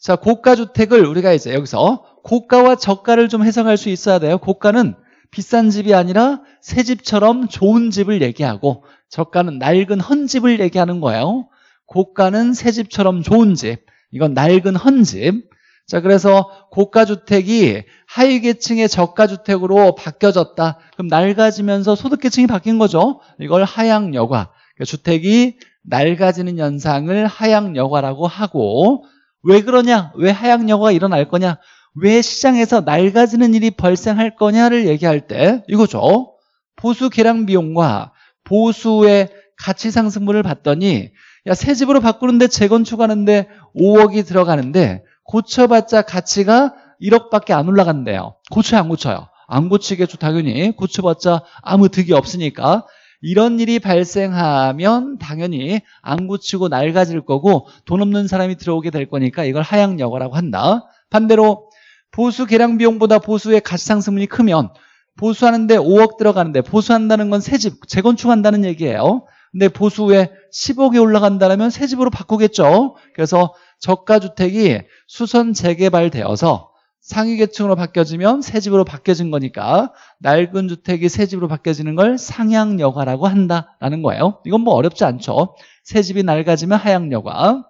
자, 고가 주택을 우리가 이제 여기서 고가와 저가를 좀 해석할 수 있어야 돼요. 고가는 비싼 집이 아니라 새 집처럼 좋은 집을 얘기하고 저가는 낡은 헌집을 얘기하는 거예요. 고가는 새 집처럼 좋은 집. 이건 낡은 헌집. 자, 그래서 고가주택이 하위계층의 저가주택으로 바뀌어졌다. 그럼 낡아지면서 소득계층이 바뀐 거죠. 이걸 하향여과. 그러니까 주택이 낡아지는 현상을 하향여과라고 하고 왜 그러냐? 왜 하향여과가 일어날 거냐? 왜 시장에서 낡아지는 일이 발생할 거냐를 얘기할 때 이거죠. 보수 계량 비용과 보수의 가치 상승분을 봤더니 야새 집으로 바꾸는데 재건축하는데 5억이 들어가는데 고쳐봤자 가치가 1억밖에 안 올라간대요. 고쳐야 안 고쳐요? 안 고치겠죠, 당연히. 고쳐봤자 아무 득이 없으니까. 이런 일이 발생하면 당연히 안 고치고 낡아질 거고 돈 없는 사람이 들어오게 될 거니까 이걸 하향여과라고 한다. 반대로 보수 계량 비용보다 보수의 가치 상승분이 크면 보수하는데 5억 들어가는데 보수한다는 건 새 집, 재건축한다는 얘기예요. 근데 보수에 10억이 올라간다면 새 집으로 바꾸겠죠. 그래서 저가주택이 수선 재개발되어서 상위계층으로 바뀌어지면 새집으로 바뀌어진 거니까 낡은 주택이 새집으로 바뀌어지는 걸 상향여과라고 한다라는 거예요 이건 뭐 어렵지 않죠 새집이 낡아지면 하향여과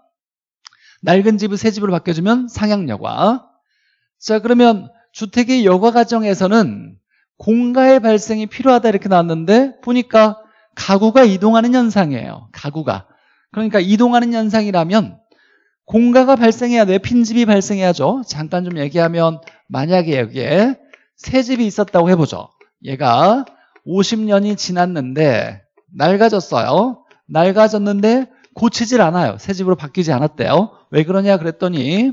낡은 집이 새집으로 바뀌어지면 상향여과 자 그러면 주택의 여과 과정에서는 공가의 발생이 필요하다 이렇게 나왔는데 보니까 가구가 이동하는 현상이에요 가구가 그러니까 이동하는 현상이라면 공가가 발생해야 돼요. 핀집이 발생해야죠. 잠깐 좀 얘기하면 만약에 여기에 새집이 있었다고 해보죠. 얘가 50년이 지났는데 낡아졌어요. 낡아졌는데 고치질 않아요. 새집으로 바뀌지 않았대요. 왜 그러냐 그랬더니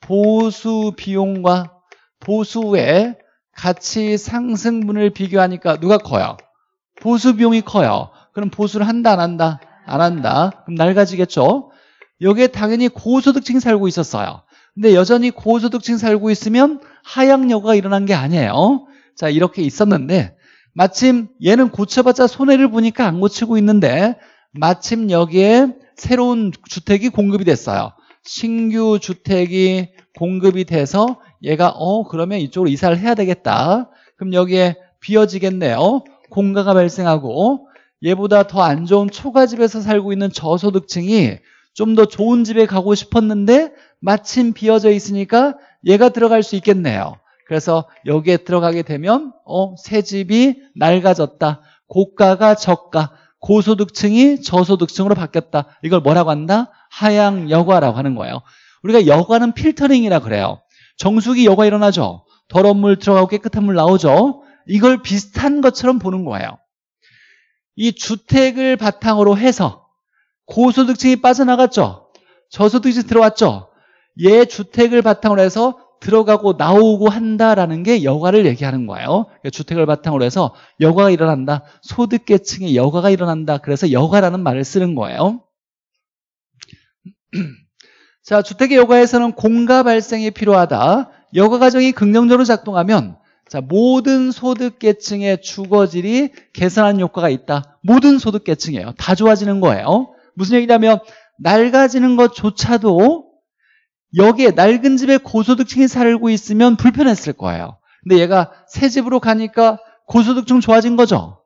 보수 비용과 보수의 가치 상승분을 비교하니까 누가 커요? 보수 비용이 커요. 그럼 보수를 한다 안 한다? 안 한다. 그럼 낡아지겠죠? 여기에 당연히 고소득층이 살고 있었어요. 근데 여전히 고소득층 살고 있으면 하향여가 일어난 게 아니에요. 자, 이렇게 있었는데 마침 얘는 고쳐봤자 손해를 보니까 안 고치고 있는데 마침 여기에 새로운 주택이 공급이 됐어요. 신규 주택이 공급이 돼서 얘가 어 그러면 이쪽으로 이사를 해야 되겠다. 그럼 여기에 비어지겠네요. 공가가 발생하고 얘보다 더 안 좋은 초가집에서 살고 있는 저소득층이 좀더 좋은 집에 가고 싶었는데 마침 비어져 있으니까 얘가 들어갈 수 있겠네요. 그래서 여기에 들어가게 되면 어, 새 집이 낡아졌다. 고가가 저가, 고소득층이 저소득층으로 바뀌었다. 이걸 뭐라고 한다? 하향 여과라고 하는 거예요. 우리가 여과는 필터링이라 그래요. 정수기 여과 일어나죠. 더러운 물 들어가고 깨끗한 물 나오죠. 이걸 비슷한 것처럼 보는 거예요. 이 주택을 바탕으로 해서 고소득층이 빠져나갔죠. 저소득층 이 들어왔죠. 얘 주택을 바탕으로 해서 들어가고 나오고 한다라는 게 여가를 얘기하는 거예요. 그러니까 주택을 바탕으로 해서 여가가 일어난다. 소득계층의 여가가 일어난다. 그래서 여가라는 말을 쓰는 거예요. 자, 주택의 여가에서는 공가 발생이 필요하다. 여가 과정이 긍정적으로 작동하면 자, 모든 소득계층의 주거질이 개선하는 효과가 있다. 모든 소득계층이에요. 다 좋아지는 거예요. 무슨 얘기냐면 낡아지는 것조차도 여기에 낡은 집에 고소득층이 살고 있으면 불편했을 거예요. 근데 얘가 새 집으로 가니까 고소득층 좋아진 거죠.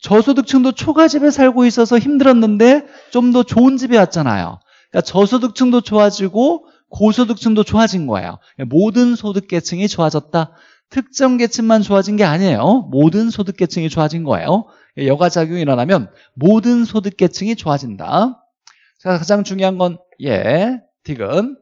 저소득층도 초가집에 살고 있어서 힘들었는데 좀 더 좋은 집에 왔잖아요. 그러니까 저소득층도 좋아지고 고소득층도 좋아진 거예요. 모든 소득계층이 좋아졌다. 특정 계층만 좋아진 게 아니에요. 모든 소득계층이 좋아진 거예요. 여가작용이 일어나면 모든 소득계층이 좋아진다. 자, 가장 중요한 건 예, 디귿.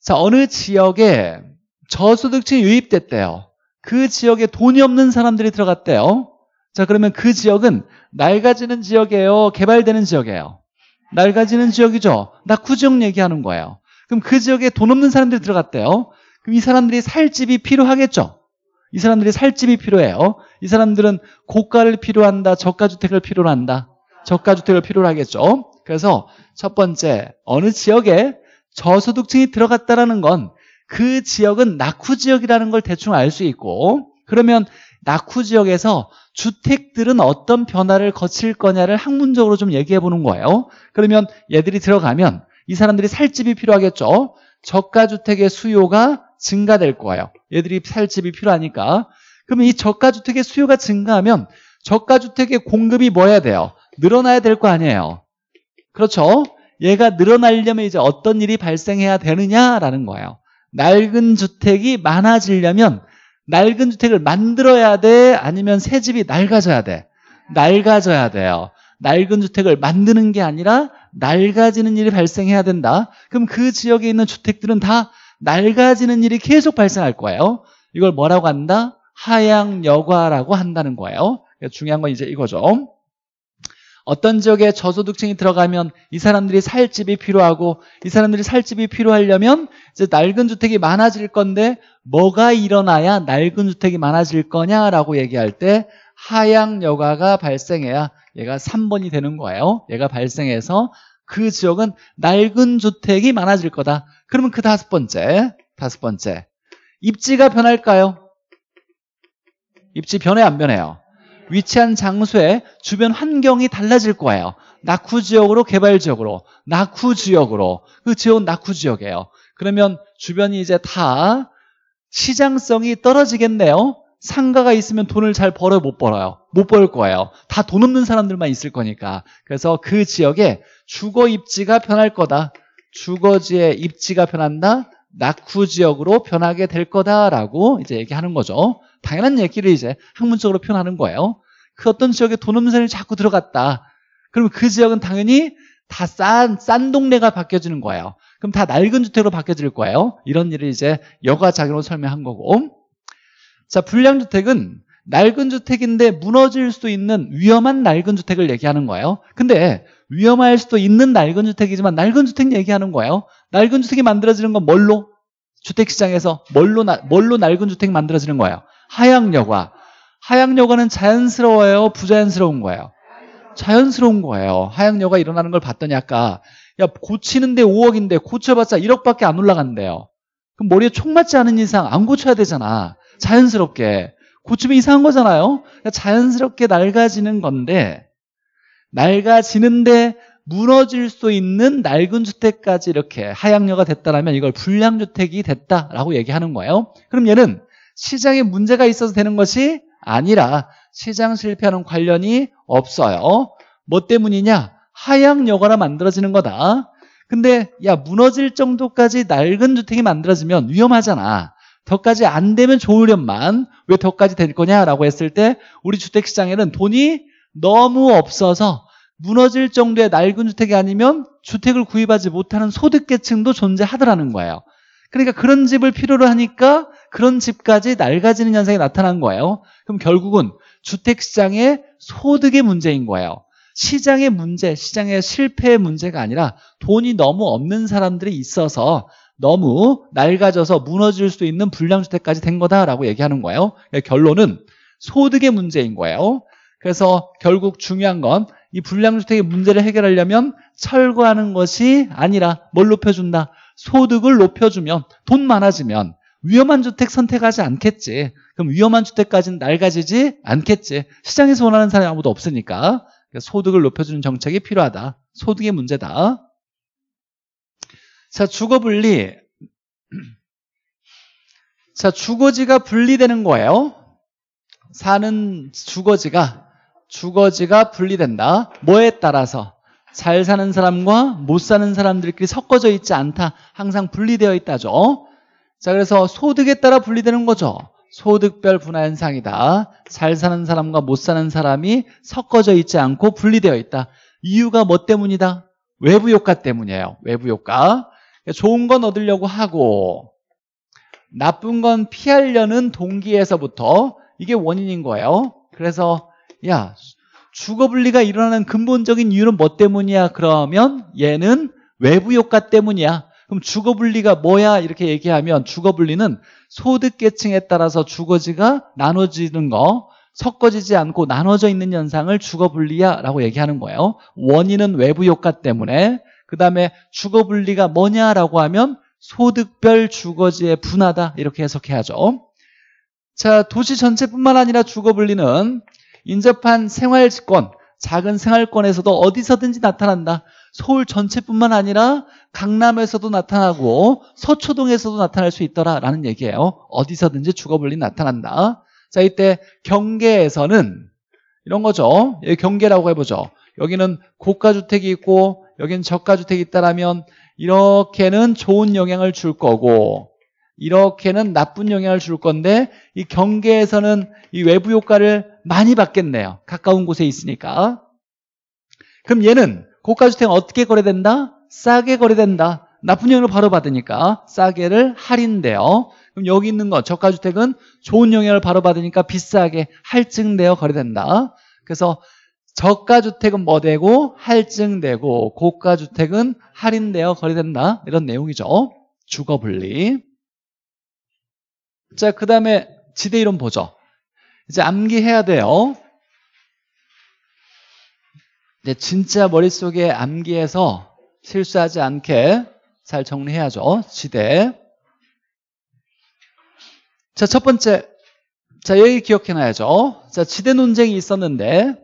자, 어느 지역에 저소득층이 유입됐대요. 그 지역에 돈이 없는 사람들이 들어갔대요. 자, 그러면 그 지역은 낡아지는 지역이에요? 개발되는 지역이에요? 낡아지는 지역이죠? 낙후지역 얘기하는 거예요. 그럼 그 지역에 돈 없는 사람들이 들어갔대요. 그럼 이 사람들이 살 집이 필요하겠죠? 이 사람들이 살 집이 필요해요. 이 사람들은 고가를 필요한다, 저가주택을 필요로 한다. 저가주택을 필요로 하겠죠. 그래서 첫 번째, 어느 지역에 저소득층이 들어갔다라는 건 그 지역은 낙후 지역이라는 걸 대충 알 수 있고 그러면 낙후 지역에서 주택들은 어떤 변화를 거칠 거냐를 학문적으로 좀 얘기해 보는 거예요. 그러면 얘들이 들어가면 이 사람들이 살 집이 필요하겠죠. 저가주택의 수요가 증가될 거예요. 얘들이 살 집이 필요하니까 그러면 이 저가주택의 수요가 증가하면 저가주택의 공급이 뭐 해야 돼요? 늘어나야 될 거 아니에요. 그렇죠? 얘가 늘어나려면 이제 어떤 일이 발생해야 되느냐라는 거예요. 낡은 주택이 많아지려면 낡은 주택을 만들어야 돼? 아니면 새 집이 낡아져야 돼? 낡아져야 돼요. 낡은 주택을 만드는 게 아니라 낡아지는 일이 발생해야 된다. 그럼 그 지역에 있는 주택들은 다 낡아지는 일이 계속 발생할 거예요. 이걸 뭐라고 한다? 하향 여과라고 한다는 거예요. 그러니까 중요한 건 이제 이거죠. 어떤 지역에 저소득층이 들어가면 이 사람들이 살 집이 필요하고 이 사람들이 살 집이 필요하려면 이제 낡은 주택이 많아질 건데 뭐가 일어나야 낡은 주택이 많아질 거냐라고 얘기할 때 하향 여과가 발생해야 얘가 3번이 되는 거예요. 얘가 발생해서 그 지역은 낡은 주택이 많아질 거다. 그러면 그 다섯 번째, 다섯 번째. 입지가 변할까요? 입지 변해안 변해요? 위치한 장소에 주변 환경이 달라질 거예요. 낙후 지역으로 개발 지역으로 낙후 지역으로 그 지역은 낙후 지역이에요. 그러면 주변이 이제 다 시장성이 떨어지겠네요. 상가가 있으면 돈을 잘 벌어 못 벌어요. 못 벌 거예요. 다 돈 없는 사람들만 있을 거니까. 그래서 그 지역에 주거 입지가 변할 거다. 주거지의 입지가 변한다. 낙후 지역으로 변하게 될 거다라고 이제 얘기하는 거죠. 당연한 얘기를 이제 학문적으로 표현하는 거예요. 그 어떤 지역에 돈 없는 사람이 자꾸 들어갔다. 그러면 그 지역은 당연히 다 싼, 싼 동네가 바뀌어지는 거예요. 그럼 다 낡은 주택으로 바뀌어질 거예요. 이런 일을 이제 여가작용으로 설명한 거고. 자, 불량주택은 낡은 주택인데 무너질 수도 있는 위험한 낡은 주택을 얘기하는 거예요. 근데 위험할 수도 있는 낡은 주택이지만 낡은 주택 얘기하는 거예요. 낡은 주택이 만들어지는 건 뭘로? 주택시장에서 뭘로, 나, 뭘로 낡은 주택 만들어지는 거예요? 하향여과. 하향여과는 자연스러워요? 부자연스러운 거예요? 자연스러운 거예요. 하향여가 일어나는 걸 봤더니 아까 야 고치는데 5억인데 고쳐봤자 1억밖에 안 올라간대요. 그럼 머리에 총 맞지 않은 이상 안 고쳐야 되잖아. 자연스럽게. 고치면 이상한 거잖아요. 그러니까 자연스럽게 낡아지는 건데 낡아지는데 무너질 수 있는 낡은 주택까지 이렇게 하향여가 됐다라면 이걸 불량주택이 됐다라고 얘기하는 거예요. 그럼 얘는 시장에 문제가 있어서 되는 것이 아니라 시장 실패하는 관련이 없어요. 뭐 때문이냐? 하향여가라 만들어지는 거다. 근데 야 무너질 정도까지 낡은 주택이 만들어지면 위험하잖아. 더까지 안 되면 좋으련만 왜 더까지 될 거냐라고 했을 때 우리 주택시장에는 돈이 너무 없어서 무너질 정도의 낡은 주택이 아니면 주택을 구입하지 못하는 소득계층도 존재하더라는 거예요. 그러니까 그런 집을 필요로 하니까 그런 집까지 낡아지는 현상이 나타난 거예요. 그럼 결국은 주택시장의 소득의 문제인 거예요. 시장의 문제, 시장의 실패의 문제가 아니라 돈이 너무 없는 사람들이 있어서 너무 낡아져서 무너질 수 있는 불량주택까지 된 거다라고 얘기하는 거예요. 그러니까 결론은 소득의 문제인 거예요. 그래서 결국 중요한 건 이 불량주택의 문제를 해결하려면 철거하는 것이 아니라 뭘 높여준다? 소득을 높여주면 돈 많아지면 위험한 주택 선택하지 않겠지. 그럼 위험한 주택까지는 낡아지지 않겠지. 시장에서 원하는 사람이 아무도 없으니까. 그러니까 소득을 높여주는 정책이 필요하다. 소득의 문제다. 자, 주거 분리. 자, 주거지가 분리되는 거예요. 사는 주거지가 주거지가 분리된다. 뭐에 따라서 잘 사는 사람과 못 사는 사람들끼리 섞어져 있지 않다. 항상 분리되어 있다죠. 자, 그래서 소득에 따라 분리되는 거죠. 소득별 분화 현상이다. 잘 사는 사람과 못 사는 사람이 섞어져 있지 않고 분리되어 있다. 이유가 뭐 때문이다? 외부 효과 때문이에요. 외부 효과. 좋은 건 얻으려고 하고 나쁜 건 피하려는 동기에서부터 이게 원인인 거예요. 그래서 야 주거 분리가 일어나는 근본적인 이유는 뭐 때문이야? 그러면 얘는 외부 효과 때문이야. 그럼 주거분리가 뭐야? 이렇게 얘기하면 주거분리는 소득계층에 따라서 주거지가 나눠지는 거 섞어지지 않고 나눠져 있는 현상을 주거분리야라고 얘기하는 거예요. 원인은 외부 효과 때문에 그 다음에 주거분리가 뭐냐라고 하면 소득별 주거지의 분화다 이렇게 해석해야죠. 자 도시 전체뿐만 아니라 주거분리는 인접한 생활권 작은 생활권에서도 어디서든지 나타난다. 서울 전체뿐만 아니라 강남에서도 나타나고 서초동에서도 나타날 수 있더라라는 얘기예요. 어디서든지 주거불리 나타난다. 자, 이때 경계에서는 이런 거죠. 여기 예, 경계라고 해보죠. 여기는 고가주택이 있고 여기는 저가주택이 있다라면 이렇게는 좋은 영향을 줄 거고 이렇게는 나쁜 영향을 줄 건데 이 경계에서는 이 외부 효과를 많이 받겠네요. 가까운 곳에 있으니까. 그럼 얘는 고가주택은 어떻게 거래된다? 싸게 거래된다. 나쁜 영향을 바로 받으니까 싸게를 할인돼요. 그럼 여기 있는 거 저가주택은 좋은 영향을 바로 받으니까 비싸게 할증되어 거래된다. 그래서 저가주택은 뭐 되고 할증되고 고가주택은 할인되어 거래된다. 이런 내용이죠. 주거분리. 자, 그 다음에 지대이론 보죠. 이제 암기해야 돼요. 네, 진짜 머릿속에 암기해서 실수하지 않게 잘 정리해야죠. 지대. 자, 첫 번째. 자, 여기 기억해놔야죠. 자, 지대 논쟁이 있었는데,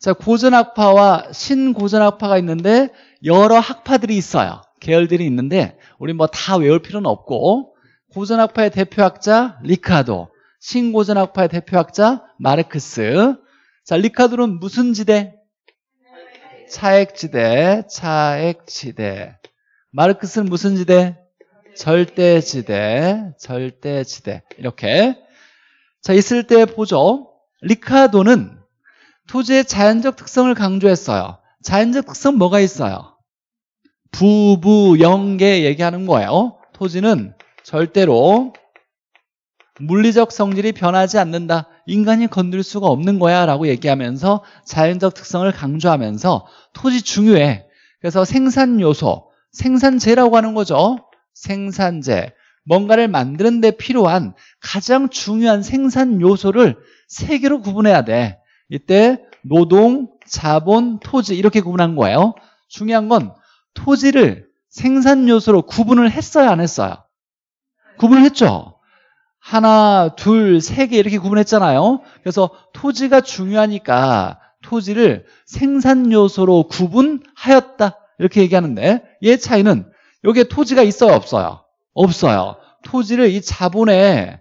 자, 고전학파와 신고전학파가 있는데, 여러 학파들이 있어요. 계열들이 있는데, 우리 뭐 다 외울 필요는 없고, 고전학파의 대표학자, 리카도. 신고전학파의 대표학자, 마르크스. 자, 리카도는 무슨 지대? 차액지대, 차액지대. 마르크스는 무슨 지대? 절대지대, 절대지대. 이렇게. 자, 있을 때 보죠. 리카도는 토지의 자연적 특성을 강조했어요. 자연적 특성 뭐가 있어요? 부부영계 얘기하는 거예요. 토지는 절대로 물리적 성질이 변하지 않는다. 인간이 건들 수가 없는 거야 라고 얘기하면서 자연적 특성을 강조하면서 토지 중요해. 그래서 생산 요소, 생산재라고 하는 거죠. 생산재. 뭔가를 만드는 데 필요한 가장 중요한 생산 요소를 세 개로 구분해야 돼. 이때 노동, 자본, 토지 이렇게 구분한 거예요. 중요한 건 토지를 생산 요소로 구분을 했어요, 안 했어요? 구분을 했죠. 하나, 둘, 세 개 이렇게 구분했잖아요. 그래서 토지가 중요하니까 토지를 생산 요소로 구분하였다. 이렇게 얘기하는데 얘 차이는 여기에 토지가 있어요, 없어요? 없어요. 토지를 이 자본에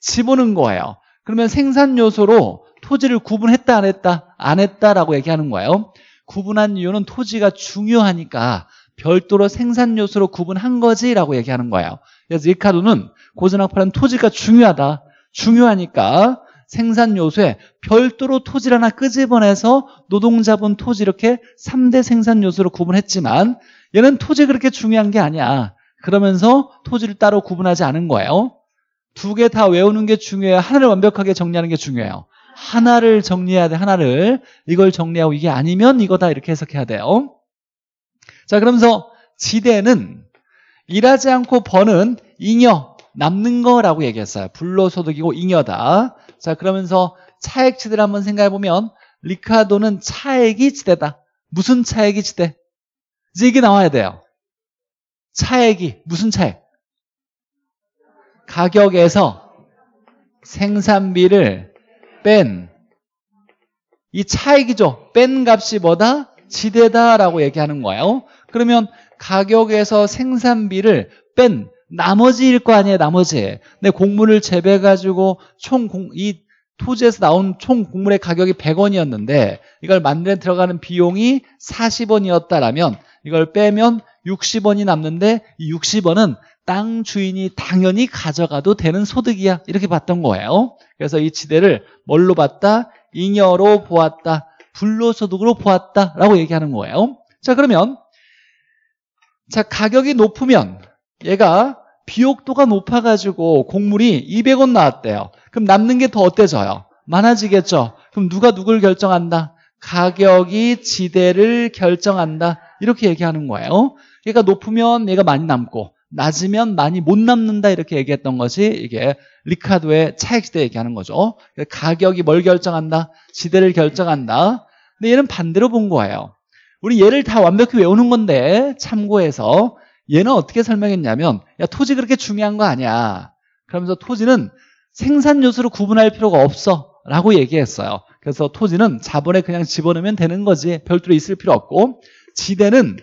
집어넣은 거예요. 그러면 생산 요소로 토지를 구분했다 안 했다 안 했다라고 얘기하는 거예요. 구분한 이유는 토지가 중요하니까 별도로 생산 요소로 구분한 거지라고 얘기하는 거예요. 그래서 이 카드는 고전학파는 토지가 중요하다. 중요하니까 생산 요소에 별도로 토지를 하나 끄집어내서 노동자본 토지 이렇게 3대 생산 요소로 구분했지만 얘는 토지 그렇게 중요한 게 아니야. 그러면서 토지를 따로 구분하지 않은 거예요. 두 개 다 외우는 게 중요해요. 하나를 완벽하게 정리하는 게 중요해요. 하나를 정리해야 돼. 하나를 이걸 정리하고 이게 아니면 이거다 이렇게 해석해야 돼요. 자, 그러면서 지대는 일하지 않고 버는 잉여 남는 거라고 얘기했어요. 불로소득이고 잉여다. 자 그러면서 차액지대를 한번 생각해보면 리카도는 차액이 지대다. 무슨 차액이 지대? 이제 이게 나와야 돼요. 차액이 무슨 차액? 가격에서 생산비를 뺀 이 차액이죠. 뺀 값이 뭐다? 지대다라고 얘기하는 거예요. 그러면 가격에서 생산비를 뺀 나머지일 거 아니에요, 나머지. 내 곡물을 재배해가지고 총, 이 토지에서 나온 총 곡물의 가격이 100원이었는데 이걸 만드는 들어가는 비용이 40원이었다라면 이걸 빼면 60원이 남는데 이 60원은 땅 주인이 당연히 가져가도 되는 소득이야 이렇게 봤던 거예요 그래서 이 지대를 뭘로 봤다? 잉여로 보았다 불로소득으로 보았다라고 얘기하는 거예요 자 그러면 자 가격이 높으면 얘가 비옥도가 높아가지고 곡물이 200원 나왔대요. 그럼 남는 게 더 어때져요? 많아지겠죠? 그럼 누가 누굴 결정한다? 가격이 지대를 결정한다. 이렇게 얘기하는 거예요. 얘가 높으면 얘가 많이 남고 낮으면 많이 못 남는다 이렇게 얘기했던 것이 이게 리카도의 차액시대 얘기하는 거죠. 가격이 뭘 결정한다? 지대를 결정한다. 근데 얘는 반대로 본 거예요. 우리 얘를 다 완벽히 외우는 건데 참고해서 얘는 어떻게 설명했냐면 야 토지 그렇게 중요한 거 아니야. 그러면서 토지는 생산 요소로 구분할 필요가 없어 라고 얘기했어요. 그래서 토지는 자본에 그냥 집어넣으면 되는 거지 별도로 있을 필요 없고 지대는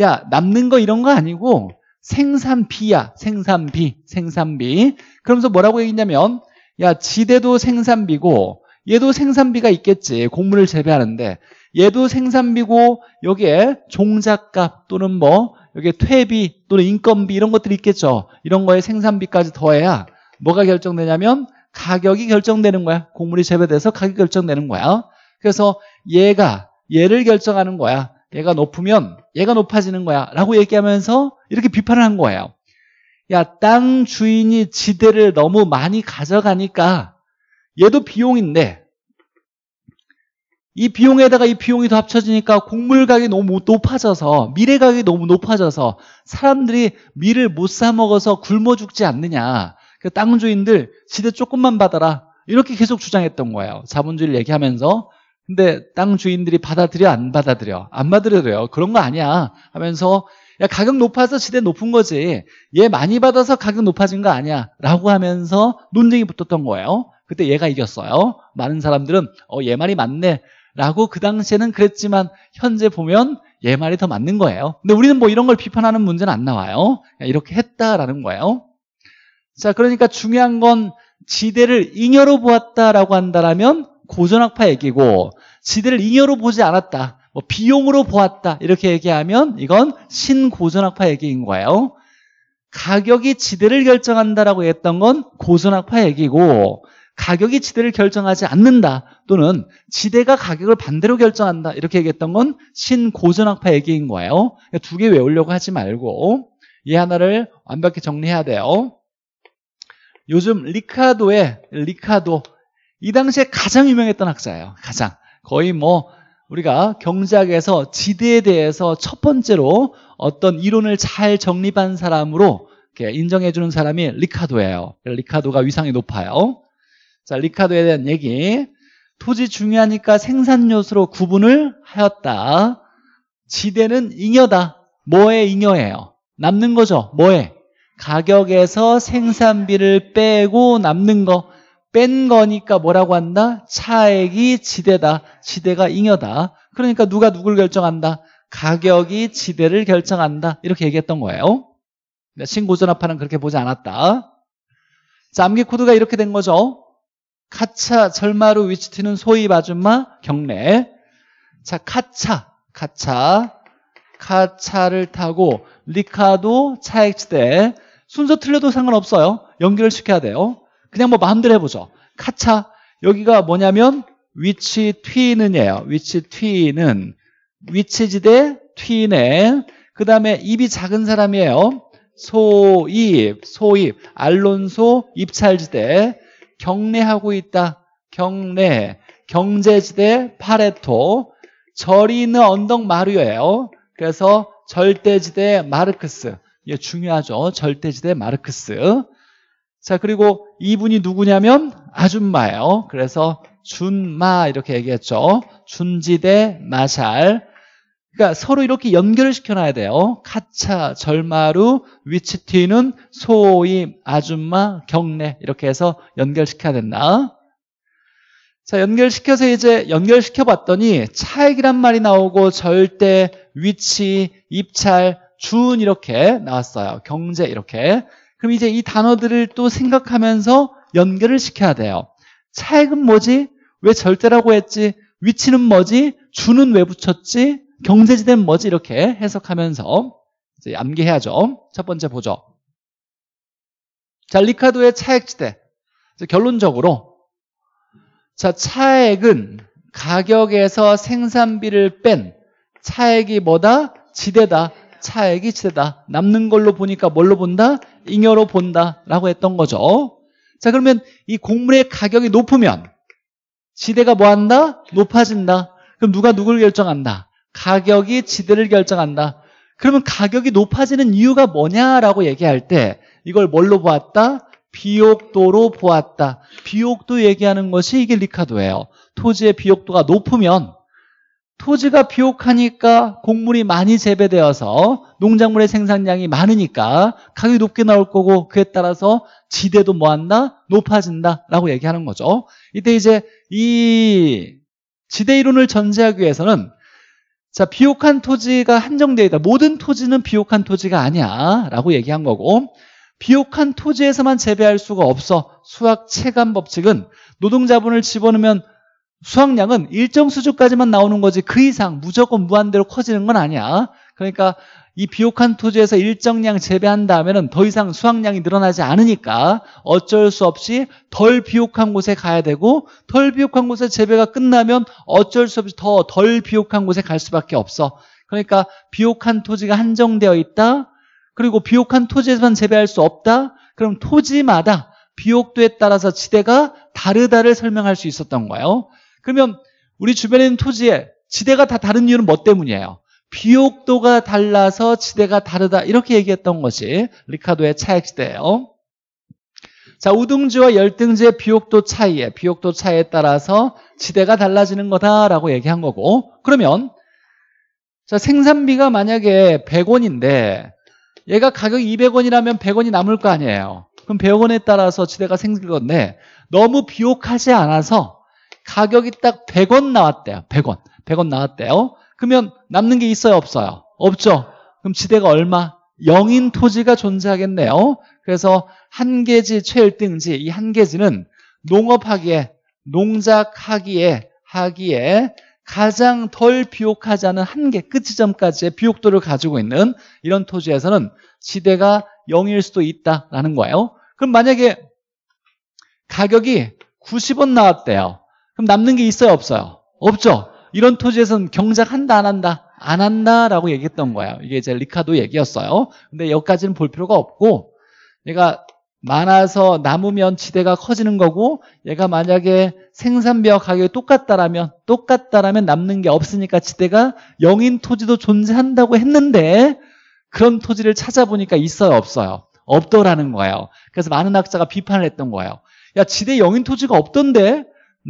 야 남는 거 이런 거 아니고 생산비야 생산비 생산비 그러면서 뭐라고 얘기했냐면 야 지대도 생산비고 얘도 생산비가 있겠지 곡물을 재배하는데 얘도 생산비고 여기에 종잣값 또는 뭐 여기에 퇴비 또는 인건비 이런 것들이 있겠죠. 이런 거에 생산비까지 더해야 뭐가 결정되냐면 가격이 결정되는 거야. 곡물이 재배돼서 가격이 결정되는 거야. 그래서 얘가 얘를 결정하는 거야. 얘가 높으면 얘가 높아지는 거야. 라고 얘기하면서 이렇게 비판을 한 거예요. 야, 땅 주인이 지대를 너무 많이 가져가니까 얘도 비용인데 이 비용에다가 이 비용이 더 합쳐지니까 곡물 가격이 너무 높아져서 미래 가격이 너무 높아져서 사람들이 밀을 못 사 먹어서 굶어 죽지 않느냐 그 땅주인들 지대 조금만 받아라 이렇게 계속 주장했던 거예요 자본주의를 얘기하면서 근데 땅 주인들이 받아들여 안 받아들여 안 받아들여요 그런 거 아니야 하면서 야 가격 높아서 지대 높은 거지 얘 많이 받아서 가격 높아진 거 아니야 라고 하면서 논쟁이 붙었던 거예요 그때 얘가 이겼어요 많은 사람들은 어 얘 말이 맞네 라고 그 당시에는 그랬지만 현재 보면 얘 말이 더 맞는 거예요. 근데 우리는 뭐 이런 걸 비판하는 문제는 안 나와요. 이렇게 했다라는 거예요. 자, 그러니까 중요한 건 지대를 잉여로 보았다라고 한다라면 고전학파 얘기고 지대를 잉여로 보지 않았다. 뭐 비용으로 보았다. 이렇게 얘기하면 이건 신고전학파 얘기인 거예요. 가격이 지대를 결정한다라고 했던 건 고전학파 얘기고 가격이 지대를 결정하지 않는다 또는 지대가 가격을 반대로 결정한다 이렇게 얘기했던 건 신고전학파 얘기인 거예요 두 개 외우려고 하지 말고 이 하나를 완벽히 정리해야 돼요 요즘 리카도의 리카도 이 당시에 가장 유명했던 학자예요 가장 거의 뭐 우리가 경제학에서 지대에 대해서 첫 번째로 어떤 이론을 잘 정립한 사람으로 인정해주는 사람이 리카도예요 리카도가 위상이 높아요 자, 리카도에 대한 얘기. 토지 중요하니까 생산 요소로 구분을 하였다. 지대는 잉여다. 뭐에 잉여해요? 남는 거죠. 뭐에? 가격에서 생산비를 빼고 남는 거. 뺀 거니까 뭐라고 한다? 차액이 지대다. 지대가 잉여다. 그러니까 누가 누굴 결정한다? 가격이 지대를 결정한다. 이렇게 얘기했던 거예요. 네, 신고전화판은 그렇게 보지 않았다. 자, 암기 코드가 이렇게 된 거죠. 카차 절마루 위치튀는 소입 아줌마 경례 자 카차 카차 카차를 타고 리카도 차액지대 순서 틀려도 상관없어요 연결을 시켜야 돼요 그냥 뭐 마음대로 해보죠 카차 여기가 뭐냐면 위치 튀는이에요 위치 튀는 위치지대 튀는 그 다음에 입이 작은 사람이에요 소입 소입 알론소 입찰지대 경례하고 있다. 경례, 경제지대 파레토, 절이 있는 언덕 마루예요. 그래서 절대지대 마르크스, 이게 중요하죠. 절대지대 마르크스. 자 그리고 이분이 누구냐면 아줌마예요. 그래서 준마 이렇게 얘기했죠. 준지대 마샬, 그러니까 서로 이렇게 연결을 시켜놔야 돼요. 카차, 어? 절마루, 위치티는 소임, 아줌마, 경례 이렇게 해서 연결시켜야 된다. 자, 연결시켜서 이제 연결시켜 봤더니 차액이란 말이 나오고 절대, 위치, 입찰, 준 이렇게 나왔어요. 경제 이렇게. 그럼 이제 이 단어들을 또 생각하면서 연결을 시켜야 돼요. 차액은 뭐지? 왜 절대라고 했지? 위치는 뭐지? 주는 왜 붙였지? 경제지대는 뭐지? 이렇게 해석하면서 이제 암기해야죠. 첫 번째 보죠. 자, 리카도의 차액지대. 결론적으로 자, 차액은 가격에서 생산비를 뺀 차액이 뭐다? 지대다. 차액이 지대다. 남는 걸로 보니까 뭘로 본다? 잉여로 본다. 라고 했던 거죠. 자, 그러면 이 곡물의 가격이 높으면 지대가 뭐 한다? 높아진다. 그럼 누가 누굴 결정한다? 가격이 지대를 결정한다. 그러면 가격이 높아지는 이유가 뭐냐라고 얘기할 때 이걸 뭘로 보았다? 비옥도로 보았다. 비옥도 얘기하는 것이 이게 리카도예요. 토지의 비옥도가 높으면 토지가 비옥하니까 곡물이 많이 재배되어서 농작물의 생산량이 많으니까 가격이 높게 나올 거고 그에 따라서 지대도 뭐한다? 높아진다라고 얘기하는 거죠. 이때 이제 이 지대 이론을 전제하기 위해서는 자, 비옥한 토지가 한정되어 있다. 모든 토지는 비옥한 토지가 아니야. 라고 얘기한 거고, 비옥한 토지에서만 재배할 수가 없어. 수학 체감 법칙은 노동자분을 집어넣으면 수확량은 일정 수준까지만 나오는 거지 그 이상 무조건 무한대로 커지는 건 아니야. 그러니까 이 비옥한 토지에서 일정량 재배한 다음에는 더 이상 수확량이 늘어나지 않으니까 어쩔 수 없이 덜 비옥한 곳에 가야 되고 덜 비옥한 곳에 재배가 끝나면 어쩔 수 없이 더 덜 비옥한 곳에 갈 수밖에 없어. 그러니까 비옥한 토지가 한정되어 있다. 그리고 비옥한 토지에서만 재배할 수 없다. 그럼 토지마다 비옥도에 따라서 지대가 다르다를 설명할 수 있었던 거예요. 그러면 우리 주변에 있는 토지에 지대가 다 다른 이유는 뭐 때문이에요? 비옥도가 달라서 지대가 다르다 이렇게 얘기했던 것이 리카도의 차액지대예요. 자, 우등지와 열등지의 비옥도 차이에 비옥도 차이에 따라서 지대가 달라지는 거다라고 얘기한 거고 그러면 자, 생산비가 만약에 100원인데 얘가 가격 200원이라면 100원이 남을 거 아니에요. 그럼 100원에 따라서 지대가 생길 건데 너무 비옥하지 않아서 가격이 딱 100원 나왔대요. 100원. 100원 나왔대요. 그러면 남는 게 있어요? 없어요? 없죠? 그럼 지대가 얼마? 0인 토지가 존재하겠네요. 어? 그래서 한계지, 최일등지 이 한계지는 농업하기에, 농작하기에, 하기에 가장 덜 비옥하지 않은 한계 끝지점까지의 비옥도를 가지고 있는 이런 토지에서는 지대가 0일 수도 있다라는 거예요. 그럼 만약에 가격이 90원 나왔대요. 그럼 남는 게 있어요? 없어요? 없죠? 이런 토지에서는 경작한다 안 한다 안 한다라고 얘기했던 거예요 이게 이제 리카도 얘기였어요 근데 여기까지는 볼 필요가 없고 얘가 많아서 남으면 지대가 커지는 거고 얘가 만약에 생산비와 가격이 똑같다라면 똑같다라면 남는 게 없으니까 지대가 영인 토지도 존재한다고 했는데 그런 토지를 찾아보니까 있어요 없어요 없더라는 거예요 그래서 많은 학자가 비판을 했던 거예요 야 지대 영인 토지가 없던데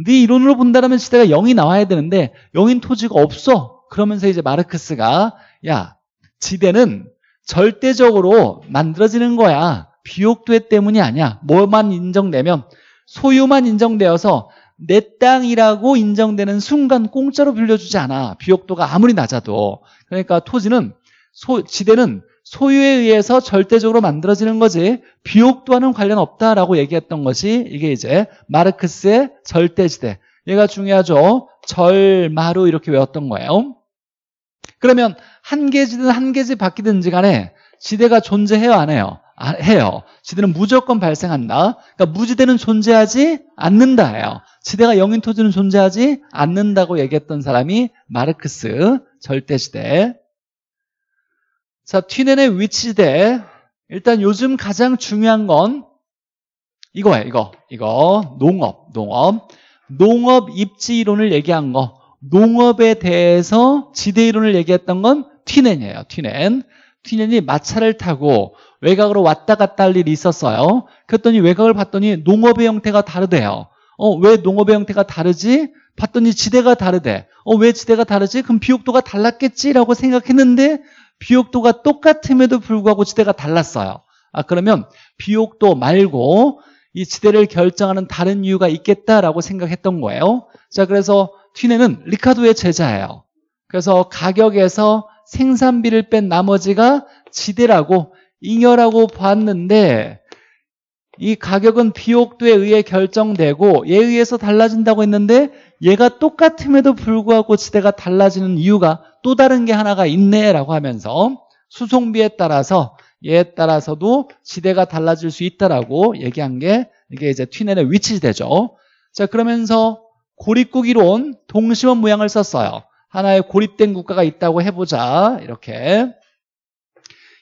네 이론으로 본다라면 시대가 0이 나와야 되는데 0인 토지가 없어. 그러면서 이제 마르크스가 야 지대는 절대적으로 만들어지는 거야. 비옥도에 때문이 아니야. 뭐만 인정되면 소유만 인정되어서 내 땅이라고 인정되는 순간 공짜로 빌려주지 않아. 비옥도가 아무리 낮아도. 그러니까 토지는 소, 지대는 소유에 의해서 절대적으로 만들어지는 거지 비옥 또한은 관련 없다라고 얘기했던 것이 이게 이제 마르크스의 절대지대 얘가 중요하죠 절마루 이렇게 외웠던 거예요 그러면 한 개지든 한 개지 바뀌든지 간에 지대가 존재해요 안 해요? 아, 해요 지대는 무조건 발생한다 그러니까 무지대는 존재하지 않는다 해요 지대가 영인 토지는 존재하지 않는다고 얘기했던 사람이 마르크스 절대지대 자, 튀넨의 위치대. 일단 요즘 가장 중요한 건 이거예요, 이거. 이거. 농업, 농업. 농업 입지 이론을 얘기한 거. 농업에 대해서 지대 이론을 얘기했던 건 튀넨이에요, 튀넨. 튀넨이 마차를 타고 외곽으로 왔다 갔다 할 일이 있었어요. 그랬더니 외곽을 봤더니 농업의 형태가 다르대요. 어, 왜 농업의 형태가 다르지? 봤더니 지대가 다르대. 어, 왜 지대가 다르지? 그럼 비옥도가 달랐겠지라고 생각했는데 비옥도가 똑같음에도 불구하고 지대가 달랐어요. 아, 그러면 비옥도 말고 이 지대를 결정하는 다른 이유가 있겠다라고 생각했던 거예요. 자, 그래서 튀네는 리카도의 제자예요. 그래서 가격에서 생산비를 뺀 나머지가 지대라고 잉여라고 봤는데 이 가격은 비옥도에 의해 결정되고 얘에 의해서 달라진다고 했는데 얘가 똑같음에도 불구하고 지대가 달라지는 이유가 또 다른 게 하나가 있네라고 하면서 수송비에 따라서 얘에 따라서도 지대가 달라질 수 있다라고 얘기한 게 이게 이제 튀넨의 위치지대죠. 자 그러면서 고립국이론 동시원 모양을 썼어요. 하나의 고립된 국가가 있다고 해보자 이렇게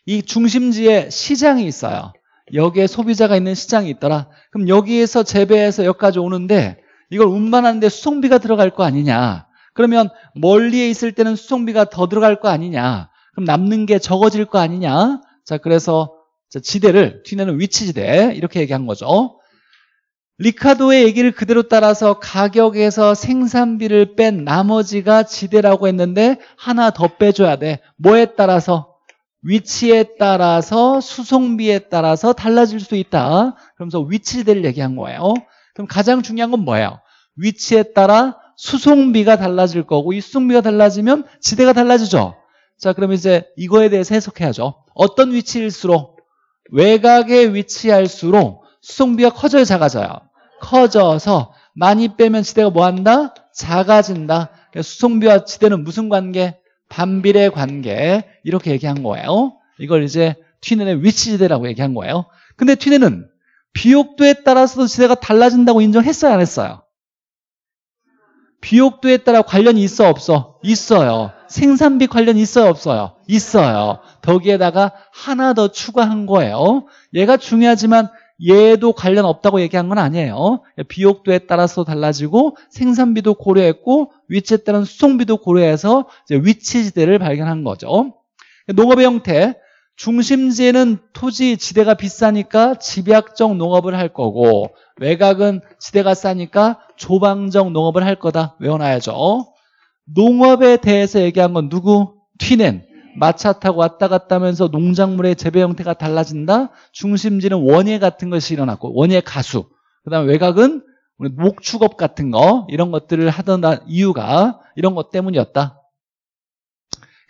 이 중심지에 시장이 있어요. 여기에 소비자가 있는 시장이 있더라. 그럼 여기에서 재배해서 여기까지 오는데 이걸 운반하는데 수송비가 들어갈 거 아니냐. 그러면 멀리에 있을 때는 수송비가 더 들어갈 거 아니냐. 그럼 남는 게 적어질 거 아니냐. 자, 그래서 지대를 뒤내는 위치지대 이렇게 얘기한 거죠. 리카도의 얘기를 그대로 따라서 가격에서 생산비를 뺀 나머지가 지대라고 했는데 하나 더 빼줘야 돼. 뭐에 따라서? 위치에 따라서 수송비에 따라서 달라질 수 있다. 그러면서 위치를 대 얘기한 거예요. 그럼 가장 중요한 건 뭐예요? 위치에 따라 수송비가 달라질 거고 이 수송비가 달라지면 지대가 달라지죠. 자, 그럼 이제 이거에 대해서 해석해야죠. 어떤 위치일수록 외곽에 위치할수록 수송비가 커져요, 작아져요. 커져서 많이 빼면 지대가 뭐 한다? 작아진다. 수송비와 지대는 무슨 관계? 반비례 관계 이렇게 얘기한 거예요 이걸 이제 튀는의 위치지대라고 얘기한 거예요 근데 튀는은 비옥도에 따라서도 지대가 달라진다고 인정했어요 안 했어요? 비옥도에 따라 관련이 있어 없어? 있어요 생산비 관련이 있어요 없어요? 있어요 거기에다가 하나 더 추가한 거예요 얘가 중요하지만 얘도 관련 없다고 얘기한 건 아니에요 비옥도에 따라서 달라지고 생산비도 고려했고 위치에 따른 수송비도 고려해서 위치지대를 발견한 거죠. 농업의 형태, 중심지에는 토지 지대가 비싸니까 집약적 농업을 할 거고 외곽은 지대가 싸니까 조방적 농업을 할 거다 외워놔야죠. 농업에 대해서 얘기한 건 누구? 튀는 마차 타고 왔다 갔다 하면서 농작물의 재배 형태가 달라진다. 중심지는 원예 같은 것이 일어났고 원예 가수. 그다음 외곽은 목축업 같은 거 이런 것들을 하던 이유가 이런 것 때문이었다.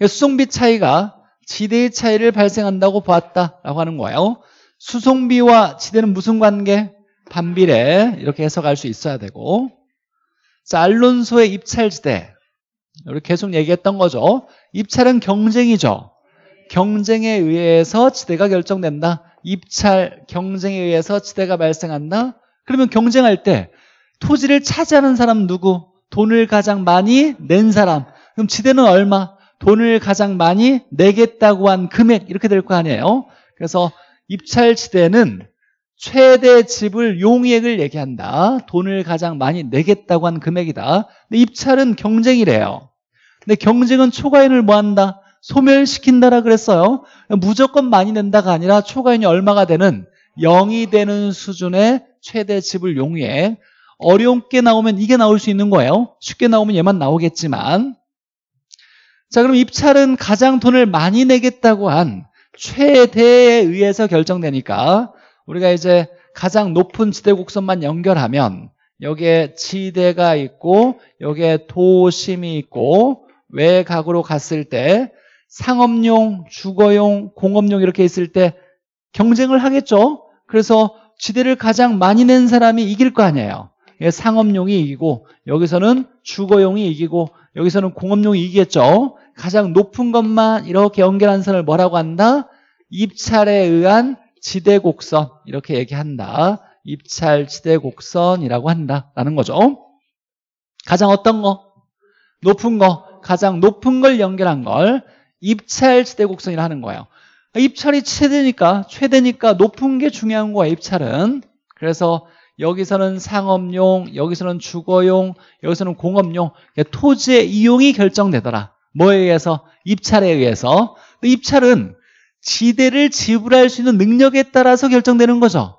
수송비 차이가 지대의 차이를 발생한다고 보았다라고 하는 거예요. 수송비와 지대는 무슨 관계? 반비례 이렇게 해석할 수 있어야 되고 자, 알론소의 입찰지대 우리 계속 얘기했던 거죠. 입찰은 경쟁이죠. 경쟁에 의해서 지대가 결정된다. 입찰 경쟁에 의해서 지대가 발생한다. 그러면 경쟁할 때 토지를 차지하는 사람 누구? 돈을 가장 많이 낸 사람. 그럼 지대는 얼마? 돈을 가장 많이 내겠다고 한 금액 이렇게 될 거 아니에요. 그래서 입찰지대는 최대 집을 용액을 얘기한다. 돈을 가장 많이 내겠다고 한 금액이다. 근데 입찰은 경쟁이래요. 근데 경쟁은 초과인을 뭐한다? 소멸시킨다라 그랬어요. 무조건 많이 낸다가 아니라 초과인이 얼마가 되는 0이 되는 수준의 최대 집을용해 어려운게 나오면 이게 나올 수 있는 거예요. 쉽게 나오면 얘만 나오겠지만 자 그럼 입찰은 가장 돈을 많이 내겠다고 한 최대에 의해서 결정되니까 우리가 이제 가장 높은 지대 곡선만 연결하면 여기에 지대가 있고 여기에 도심이 있고 외곽으로 갔을 때 상업용, 주거용, 공업용 이렇게 있을 때 경쟁을 하겠죠. 그래서 지대를 가장 많이 낸 사람이 이길 거 아니에요 예, 상업용이 이기고 여기서는 주거용이 이기고 여기서는 공업용이 이기겠죠 가장 높은 것만 이렇게 연결한 선을 뭐라고 한다? 입찰에 의한 지대곡선 이렇게 얘기한다 입찰 지대곡선이라고 한다라는 거죠 가장 어떤 거? 높은 거 가장 높은 걸 연결한 걸 입찰 지대곡선이라 하는 거예요 입찰이 최대니까 최대니까 높은 게 중요한 거야 입찰은 그래서 여기서는 상업용 여기서는 주거용 여기서는 공업용 그러니까 토지의 이용이 결정되더라 뭐에 의해서? 입찰에 의해서 입찰은 지대를 지불할 수 있는 능력에 따라서 결정되는 거죠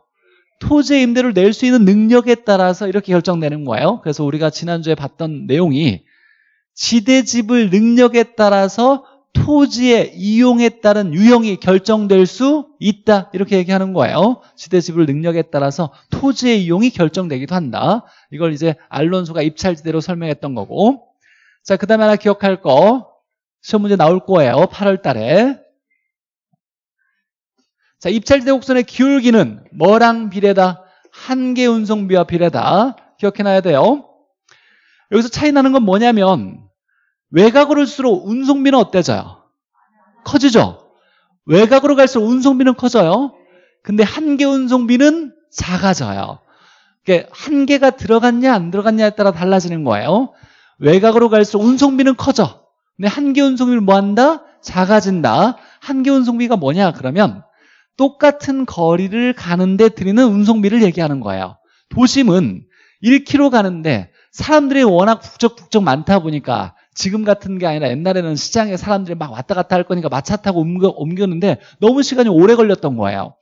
토지 의 임대를 낼 수 있는 능력에 따라서 이렇게 결정되는 거예요 그래서 우리가 지난주에 봤던 내용이 지대지불 능력에 따라서 토지의 이용에 따른 유형이 결정될 수 있다 이렇게 얘기하는 거예요 지대 지불 능력에 따라서 토지의 이용이 결정되기도 한다 이걸 이제 알론소가 입찰지대로 설명했던 거고 자그 다음에 하나 기억할 거 시험 문제 나올 거예요 8월 달에 자 입찰지대 곡선의 기울기는 뭐랑 비례다? 한계 운송비와 비례다 기억해놔야 돼요 여기서 차이 나는 건 뭐냐면 외곽으로 갈수록 운송비는 어때져요? 커지죠? 외곽으로 갈수록 운송비는 커져요. 근데 한개 운송비는 작아져요. 한 개가 들어갔냐 안 들어갔냐에 따라 달라지는 거예요. 외곽으로 갈수록 운송비는 커져. 근데 한개운송비는뭐 한다? 작아진다. 한개 운송비가 뭐냐? 그러면 똑같은 거리를 가는데 드리는 운송비를 얘기하는 거예요. 도심은 1km 가는데 사람들이 워낙 북적북적 많다 보니까 지금 같은 게 아니라 옛날에는 시장에 사람들이 막 왔다 갔다 할 거니까 마차 타고 옮겨, 옮겼는데 너무 시간이 오래 걸렸던 거예요.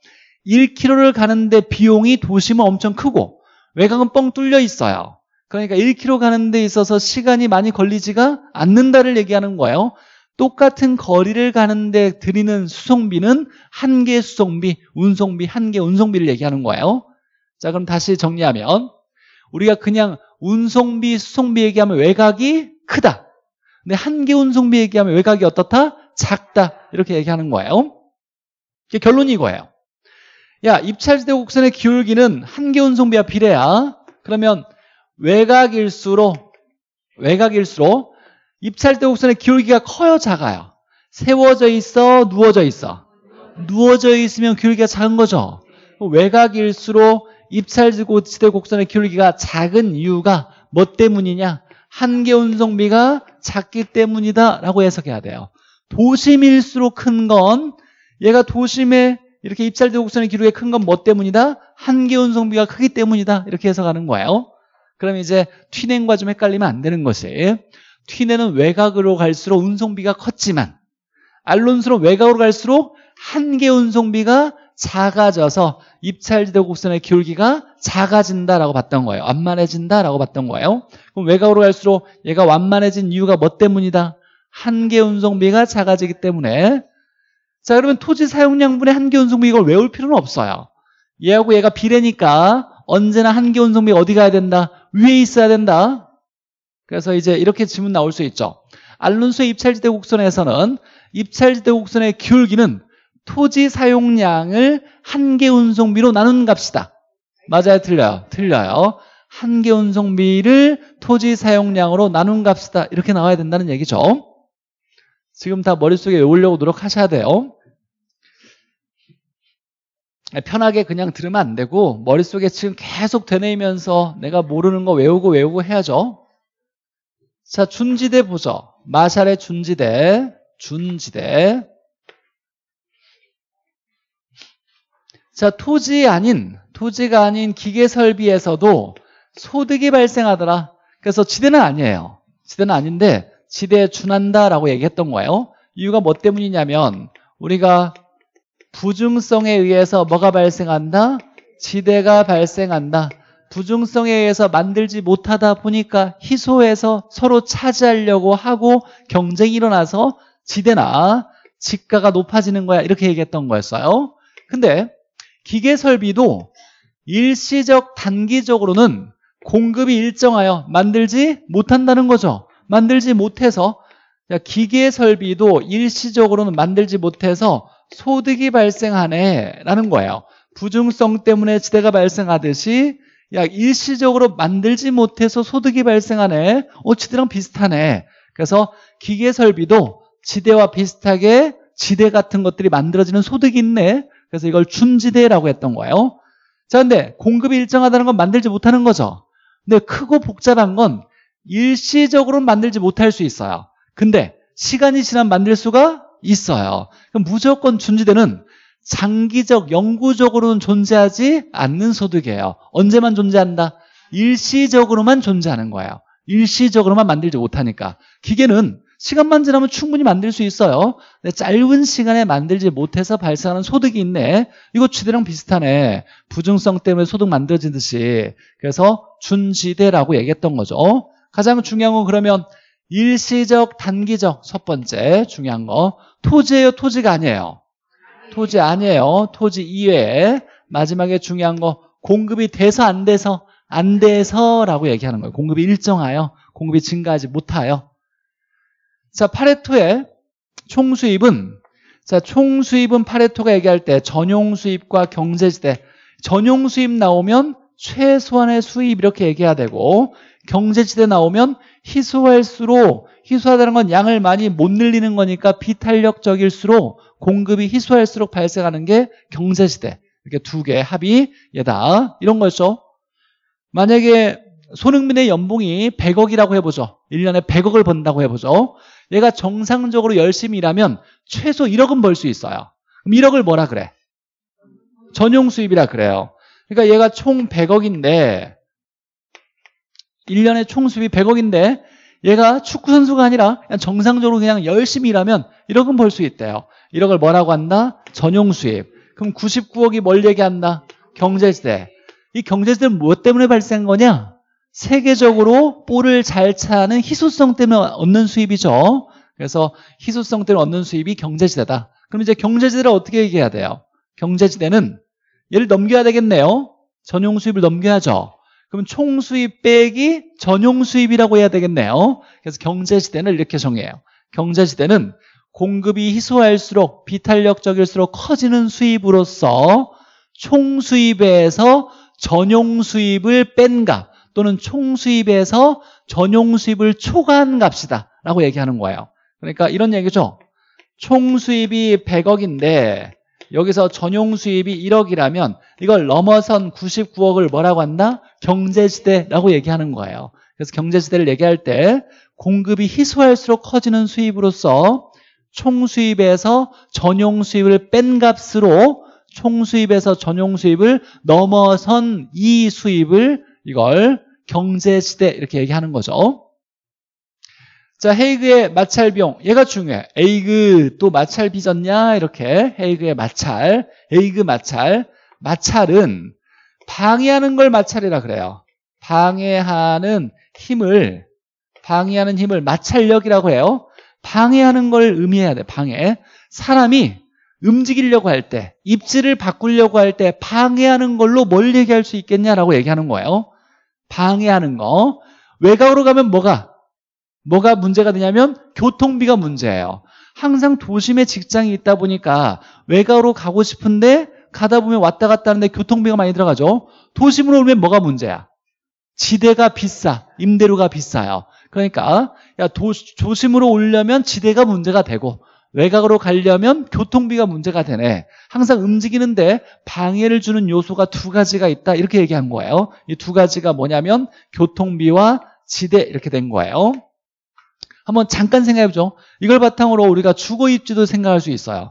1km를 가는데 비용이 도심은 엄청 크고 외곽은 뻥 뚫려 있어요. 그러니까 1km 가는 데 있어서 시간이 많이 걸리지가 않는다를 얘기하는 거예요. 똑같은 거리를 가는데 드리는 수송비는 한 개 수송비, 운송비 한 개 운송비를 얘기하는 거예요. 자, 그럼 다시 정리하면 우리가 그냥 운송비, 수송비 얘기하면 외곽이 크다. 근데 한계 운송비 얘기하면 외곽이 어떻다? 작다. 이렇게 얘기하는 거예요. 결론이 이거예요. 야, 입찰지대 곡선의 기울기는 한계 운송비와 비례야. 그러면 외곽일수록 외곽일수록 입찰대 곡선의 기울기가 커요, 작아요? 세워져 있어, 누워져 있어? 누워져 있으면 기울기가 작은 거죠. 외곽일수록 입찰지대 곡선의 기울기가 작은 이유가 뭐 때문이냐? 한계 운송비가 작기 때문이다 라고 해석해야 돼요. 도심일수록 큰 건 얘가 도심에 이렇게 입찰대 곡선의 기록에큰 건 뭐 때문이다? 한계 운송비가 크기 때문이다 이렇게 해석하는 거예요. 그럼 이제 튀냉과 좀 헷갈리면 안 되는 것이 튀내은 외곽으로 갈수록 운송비가 컸지만 알론스는 외곽으로 갈수록 한계 운송비가 작아져서 입찰지대 곡선의 기울기가 작아진다라고 봤던 거예요. 완만해진다라고 봤던 거예요. 그럼 외곽으로 갈수록 얘가 완만해진 이유가 뭐 때문이다? 한계 운송비가 작아지기 때문에 자 그러면 토지 사용량분의 한계 운송비 이걸 외울 필요는 없어요. 얘하고 얘가 비례니까 언제나 한계 운송비가 어디 가야 된다? 위에 있어야 된다. 그래서 이제 이렇게 질문 나올 수 있죠. 알론수의 입찰지대 곡선에서는 입찰지대 곡선의 기울기는 토지 사용량을 한개 운송비로 나눈 값이다. 맞아요? 틀려요? 틀려요. 한개 운송비를 토지 사용량으로 나눈 값이다. 이렇게 나와야 된다는 얘기죠. 지금 다 머릿속에 외우려고 노력하셔야 돼요. 편하게 그냥 들으면 안 되고 머릿속에 지금 계속 되뇌이면서 내가 모르는 거 외우고 외우고 해야죠. 자, 준지대 보죠. 마샬의 준지대, 준지대. 자, 토지 아닌, 토지가 아닌 기계 설비에서도 소득이 발생하더라. 그래서 지대는 아니에요. 지대는 아닌데 지대에 준한다라고 얘기했던 거예요. 이유가 뭐 때문이냐면 우리가 부중성에 의해서 뭐가 발생한다? 지대가 발생한다. 부중성에 의해서 만들지 못하다 보니까 희소해서 서로 차지하려고 하고 경쟁이 일어나서 지대나 지가가 높아지는 거야. 이렇게 얘기했던 거였어요. 근데 기계 설비도 일시적 단기적으로는 공급이 일정하여 만들지 못한다는 거죠. 만들지 못해서 기계 설비도 일시적으로는 만들지 못해서 소득이 발생하네 라는 거예요. 부중성 때문에 지대가 발생하듯이 야 일시적으로 만들지 못해서 소득이 발생하네. 어 지대랑 비슷하네. 그래서 기계 설비도 지대와 비슷하게 지대 같은 것들이 만들어지는 소득이 있네. 그래서 이걸 춘지대라고 했던 거예요. 자, 근데 공급이 일정하다는 건 만들지 못하는 거죠. 근데 크고 복잡한 건 일시적으로 만들지 못할 수 있어요. 근데 시간이 지나면 만들 수가 있어요. 그럼 무조건 춘지대는 장기적, 영구적으로는 존재하지 않는 소득이에요. 언제만 존재한다? 일시적으로만 존재하는 거예요. 일시적으로만 만들지 못하니까. 기계는 시간만 지나면 충분히 만들 수 있어요. 짧은 시간에 만들지 못해서 발생하는 소득이 있네. 이거 취대랑 비슷하네. 부증성 때문에 소득 만들어진 듯이. 그래서 준지대라고 얘기했던 거죠. 가장 중요한 건 그러면 일시적, 단기적 첫 번째 중요한 거. 토지예요, 토지가 아니에요. 토지 아니에요. 토지 이외에 마지막에 중요한 거 공급이 돼서 안 돼서 안 돼서라고 얘기하는 거예요. 공급이 일정하여 공급이 증가하지 못하여 자, 파레토의 총수입은 자, 총수입은 파레토가 얘기할 때 전용 수입과 경제 지대. 전용 수입 나오면 최소한의 수입 이렇게 얘기해야 되고 경제 지대 나오면 희소할수록 희소하다는 건 양을 많이 못 늘리는 거니까 비탄력적일수록 공급이 희소할수록 발생하는 게 경제 지대. 이렇게 두 개 합이 얘다. 이런 거죠. 만약에 손흥민의 연봉이 100억이라고 해보죠. 1년에 100억을 번다고 해보죠. 얘가 정상적으로 열심히 일하면 최소 1억은 벌 수 있어요. 그럼 1억을 뭐라 그래? 전용 수입이라 그래요. 그러니까 얘가 총 100억인데 1년에 총 수입이 100억인데 얘가 축구 선수가 아니라 그냥 정상적으로 그냥 열심히 일하면 1억은 벌 수 있대요. 1억을 뭐라고 한다? 전용 수입. 그럼 99억이 뭘 얘기한다? 경제세. 이 경제세는 무엇 때문에 발생한 거냐? 세계적으로 뿔을잘 차는 희소성 때문에 얻는 수입이죠. 그래서 희소성 때문에 얻는 수입이 경제지대다. 그럼 이제 경제지대를 어떻게 얘기해야 돼요? 경제지대는 얘를 넘겨야 되겠네요. 전용 수입을 넘겨야죠. 그럼 총 수입 빼기 전용 수입이라고 해야 되겠네요. 그래서 경제지대는 이렇게 정해요. 경제지대는 공급이 희소할수록 비탄력적일수록 커지는 수입으로서 총 수입에서 전용 수입을 뺀 값, 또는 총수입에서 전용수입을 초과한 값이다 라고 얘기하는 거예요 그러니까 이런 얘기죠 총수입이 100억인데 여기서 전용수입이 1억이라면 이걸 넘어선 99억을 뭐라고 한다? 경제지대라고 얘기하는 거예요 그래서 경제지대를 얘기할 때 공급이 희소할수록 커지는 수입으로서 총수입에서 전용수입을 뺀 값으로 총수입에서 전용수입을 넘어선 이 수입을 이걸 경제 시대 이렇게 얘기하는 거죠. 자, 헤이그의 마찰 비용. 얘가 중요해. 에이그 또 마찰 빚었냐? 이렇게. 헤이그의 마찰. 에이그 마찰. 마찰은 방해하는 걸 마찰이라 그래요. 방해하는 힘을 방해하는 힘을 마찰력이라고 해요. 방해하는 걸 의미해야 돼. 방해. 사람이 움직이려고 할 때, 입지를 바꾸려고 할 때 방해하는 걸로 뭘 얘기할 수 있겠냐라고 얘기하는 거예요. 방해하는 거. 외곽으로 가면 뭐가? 뭐가 문제가 되냐면 교통비가 문제예요. 항상 도심에 직장이 있다 보니까 외곽으로 가고 싶은데 가다 보면 왔다 갔다 하는데 교통비가 많이 들어가죠. 도심으로 오면 뭐가 문제야? 지대가 비싸. 임대료가 비싸요. 그러니까 야 도, 도심으로 오려면 지대가 문제가 되고 외곽으로 가려면 교통비가 문제가 되네. 항상 움직이는데 방해를 주는 요소가 두 가지가 있다. 이렇게 얘기한 거예요. 이 두 가지가 뭐냐면 교통비와 지대 이렇게 된 거예요. 한번 잠깐 생각해보죠. 이걸 바탕으로 우리가 주거 입지도 생각할 수 있어요.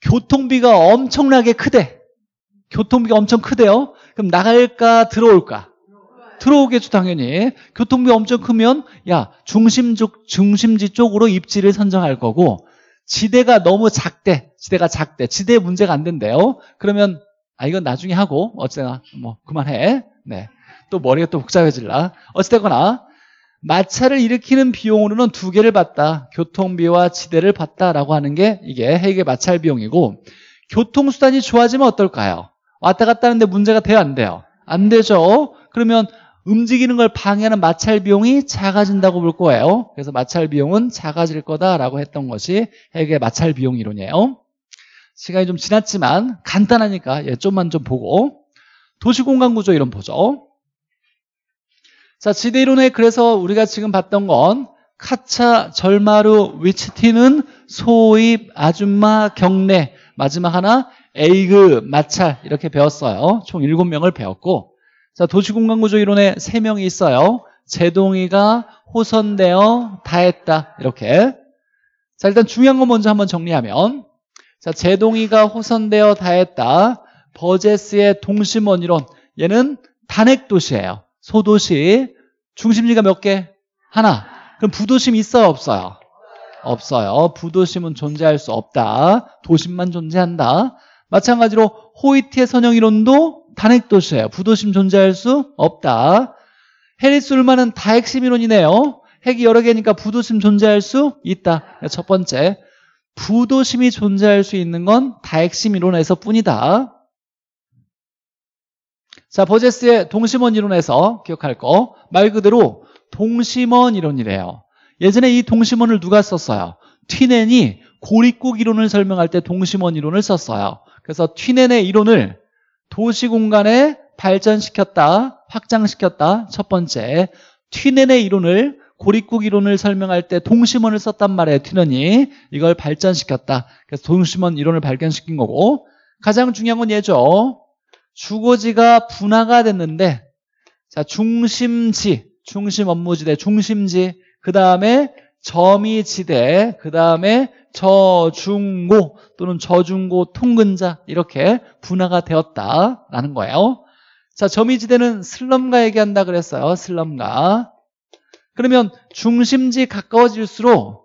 교통비가 엄청나게 크대. 교통비가 엄청 크대요. 그럼 나갈까 들어올까? 들어오겠죠, 당연히. 교통비 엄청 크면 야, 중심 쪽, 중심지 쪽으로 입지를 선정할 거고 지대가 너무 작대. 지대가 작대. 지대 문제가 안 된대요. 그러면 아 이건 나중에 하고 어쨌거나 뭐 그만해. 네. 또 머리가 또 복잡해질라. 어찌됐거나 마찰을 일으키는 비용으로는 두 개를 봤다 교통비와 지대를 봤다라고 하는 게 이게 핵의 마찰 비용이고 교통수단이 좋아지면 어떨까요? 왔다 갔다 하는데 문제가 돼요? 안 돼요? 안 되죠? 그러면 움직이는 걸 방해하는 마찰 비용이 작아진다고 볼 거예요. 그래서 마찰 비용은 작아질 거다라고 했던 것이 핵의 마찰 비용 이론이에요. 시간이 좀 지났지만 간단하니까 예, 좀만 좀 보고 도시공간 구조 이론 보죠. 자, 지대 이론에 그래서 우리가 지금 봤던 건 카차 절마루 위치티는 소입 아줌마 경례 마지막 하나 에이그 마찰 이렇게 배웠어요. 총 7명을 배웠고 자, 도시공간구조 이론에 세 명이 있어요. 제동이가 호선되어 다 했다. 이렇게. 자, 일단 중요한 건 먼저 한번 정리하면 자, 제동이가 호선되어 다 했다. 버제스의 동심원 이론. 얘는 단핵 도시예요. 소도시. 중심지가 몇 개? 하나. 그럼 부도심 있어요, 없어요? 없어요. 부도심은 존재할 수 없다. 도심만 존재한다. 마찬가지로 호이트의 선형 이론도 탄핵도시예 부도심 존재할 수 없다. 해리스 울만은 다핵심 이론이네요. 핵이 여러 개니까 부도심 존재할 수 있다. 네, 첫 번째, 부도심이 존재할 수 있는 건 다핵심 이론에서 뿐이다. 자, 버제스의 동심원 이론에서 기억할 거. 말 그대로 동심원 이론이래요. 예전에 이 동심원을 누가 썼어요? 튀넨이 고립국 이론을 설명할 때 동심원 이론을 썼어요. 그래서 튀넨의 이론을 도시 공간에 발전시켰다, 확장시켰다. 첫 번째, 튀넨의 이론을 고립국 이론을 설명할 때 동심원을 썼단 말이에요. 튀넨이 이걸 발전시켰다. 그래서 동심원 이론을 발견시킨 거고 가장 중요한 건 얘죠. 주거지가 분화가 됐는데 자 중심지, 중심 업무지대, 중심지 그 다음에 점이지대, 그 다음에 저중고 또는 저중고 통근자 이렇게 분화가 되었다라는 거예요. 자, 점이지대는 슬럼가 얘기한다 그랬어요. 슬럼가. 그러면 중심지 가까워질수록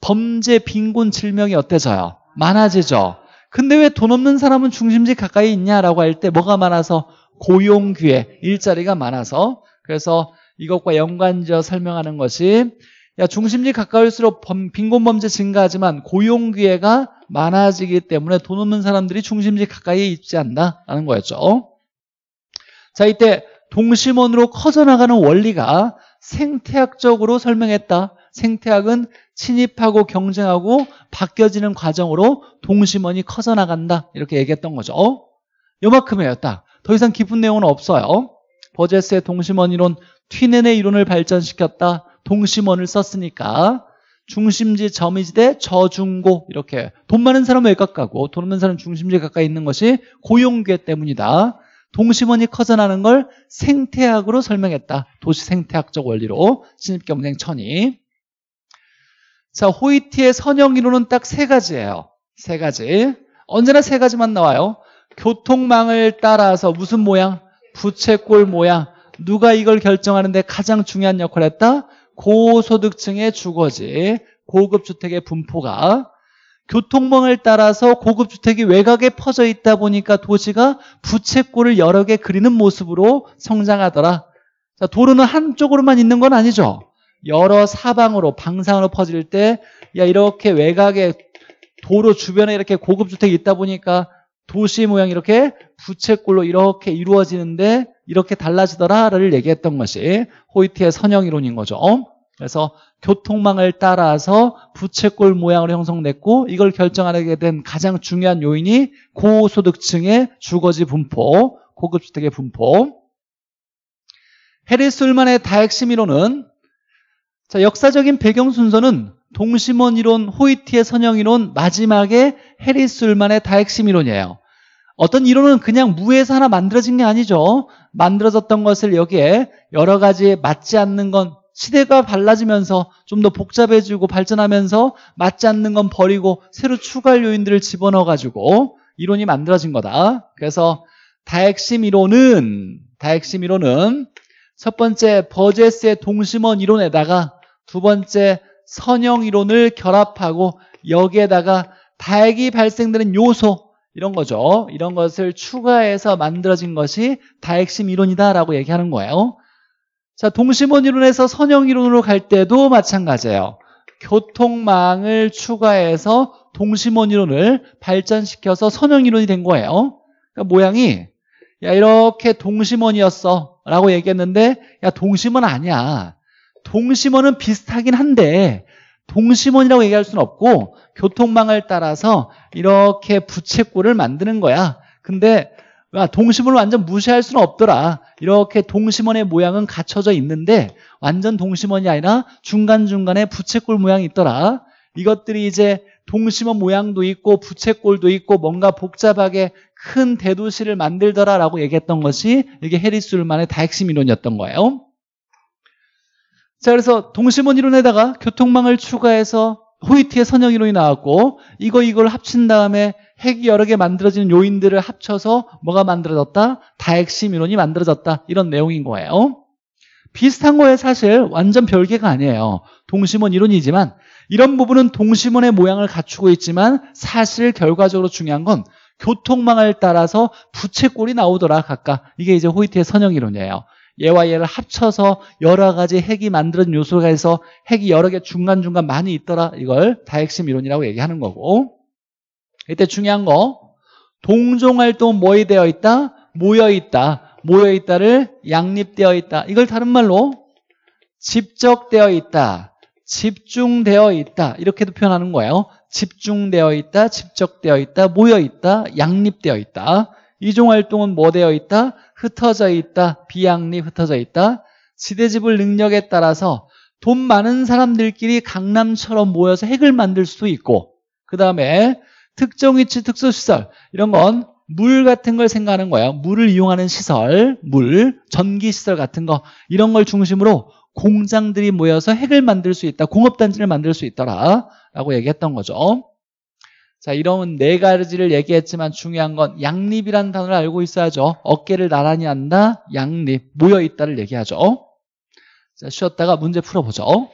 범죄, 빈곤, 질명이 어때져요? 많아지죠. 근데 왜 돈 없는 사람은 중심지 가까이 있냐라고 할 때 뭐가 많아서 고용 기회, 일자리가 많아서 그래서 이것과 연관지어 설명하는 것이 야, 중심지 가까울수록 범, 빈곤범죄 증가하지만 고용 기회가 많아지기 때문에 돈 없는 사람들이 중심지 가까이에 있지 않다라는 거였죠. 자, 이때 동심원으로 커져나가는 원리가 생태학적으로 설명했다. 생태학은 침입하고 경쟁하고 바뀌어지는 과정으로 동심원이 커져나간다. 이렇게 얘기했던 거죠. 요만큼이었다. 더 이상 깊은 내용은 없어요. 버제스의 동심원 이론, 튀넨의 이론을 발전시켰다. 동심원을 썼으니까 중심지, 점이지대, 저중고 이렇게 돈 많은 사람은 외곽 가고 돈 없는 사람은 중심지에 가까이 있는 것이 고용계 때문이다. 동심원이 커져나는 걸 생태학으로 설명했다. 도시 생태학적 원리로 신입경쟁 천이. 자, 호이티의 선형 이론은 딱 세 가지예요. 세 가지. 언제나 세 가지만 나와요. 교통망을 따라서 무슨 모양? 부채꼴 모양. 누가 이걸 결정하는데 가장 중요한 역할을 했다? 고소득층의 주거지, 고급주택의 분포가 교통망을 따라서 고급주택이 외곽에 퍼져 있다 보니까 도시가 부채꼴을 여러 개 그리는 모습으로 성장하더라. 자, 도로는 한쪽으로만 있는 건 아니죠. 여러 사방으로, 방상으로 퍼질 때, 야, 이렇게 외곽에 도로 주변에 이렇게 고급주택이 있다 보니까 도시 모양이 이렇게 부채꼴로 이렇게 이루어지는데 이렇게 달라지더라를 얘기했던 것이 호이트의 선형이론인 거죠. 그래서 교통망을 따라서 부채꼴 모양으로 형성됐고 이걸 결정하게 된 가장 중요한 요인이 고소득층의 주거지 분포, 고급주택의 분포. 해리술만의 다핵심이론은 자, 역사적인 배경 순서는 동심원 이론, 호이티의 선형 이론, 마지막에 해리술만의 다핵심 이론이에요. 어떤 이론은 그냥 무에서 하나 만들어진 게 아니죠. 만들어졌던 것을 여기에 여러 가지 맞지 않는 건 시대가 달라지면서 좀 더 복잡해지고 발전하면서 맞지 않는 건 버리고 새로 추가할 요인들을 집어넣어가지고 이론이 만들어진 거다. 그래서 다핵심 이론은 다핵심 이론은 첫 번째 버제스의 동심원 이론에다가 두 번째 선형 이론을 결합하고 여기에다가 다핵이 발생되는 요소 이런 거죠. 이런 것을 추가해서 만들어진 것이 다핵심 이론이다라고 얘기하는 거예요. 자, 동심원 이론에서 선형 이론으로 갈 때도 마찬가지예요. 교통망을 추가해서 동심원 이론을 발전시켜서 선형 이론이 된 거예요. 그러니까 모양이 야 이렇게 동심원이었어 라고 얘기했는데 야 동심원 아니야. 동심원은 비슷하긴 한데 동심원이라고 얘기할 수는 없고 교통망을 따라서 이렇게 부채꼴을 만드는 거야. 근데 동심원을 완전 무시할 수는 없더라. 이렇게 동심원의 모양은 갖춰져 있는데 완전 동심원이 아니라 중간중간에 부채꼴 모양이 있더라. 이것들이 이제 동심원 모양도 있고 부채꼴도 있고 뭔가 복잡하게 큰 대도시를 만들더라라고 얘기했던 것이 이게 해리술만의 스 다핵심 이론이었던 거예요. 자, 그래서 동심원 이론에다가 교통망을 추가해서 호이트의 선형 이론이 나왔고 이거 이걸 합친 다음에 핵이 여러 개 만들어지는 요인들을 합쳐서 뭐가 만들어졌다? 다핵심 이론이 만들어졌다. 이런 내용인 거예요. 비슷한 거에 사실 완전 별개가 아니에요. 동심원 이론이지만 이런 부분은 동심원의 모양을 갖추고 있지만 사실 결과적으로 중요한 건 교통망을 따라서 부채꼴이 나오더라 각각. 이게 이제 호이트의 선형 이론이에요. 얘와 얘를 합쳐서 여러 가지 핵이 만드는 요소가 해서 핵이 여러 개 중간중간 많이 있더라. 이걸 다핵심 이론이라고 얘기하는 거고. 이때 중요한 거 동종활동 뭐에 되어 있다? 모여 있다. 모여 있다를 양립되어 있다. 이걸 다른 말로 집적되어 있다. 집중되어 있다. 이렇게도 표현하는 거예요. 집중되어 있다, 집적되어 있다, 모여 있다, 양립되어 있다. 이종 활동은 뭐 되어 있다? 흩어져 있다, 비양립 흩어져 있다. 지대지불 능력에 따라서 돈 많은 사람들끼리 강남처럼 모여서 핵을 만들 수도 있고 그 다음에 특정 위치 특수시설 이런 건 물 같은 걸 생각하는 거예요. 물을 이용하는 시설, 물, 전기시설 같은 거 이런 걸 중심으로 공장들이 모여서 핵을 만들 수 있다. 공업단지를 만들 수 있더라 라고 얘기했던 거죠. 자 이런 네 가지를 얘기했지만 중요한 건 양립이라는 단어를 알고 있어야죠 어깨를 나란히 한다 양립 모여있다를 얘기하죠 자 쉬었다가 문제 풀어보죠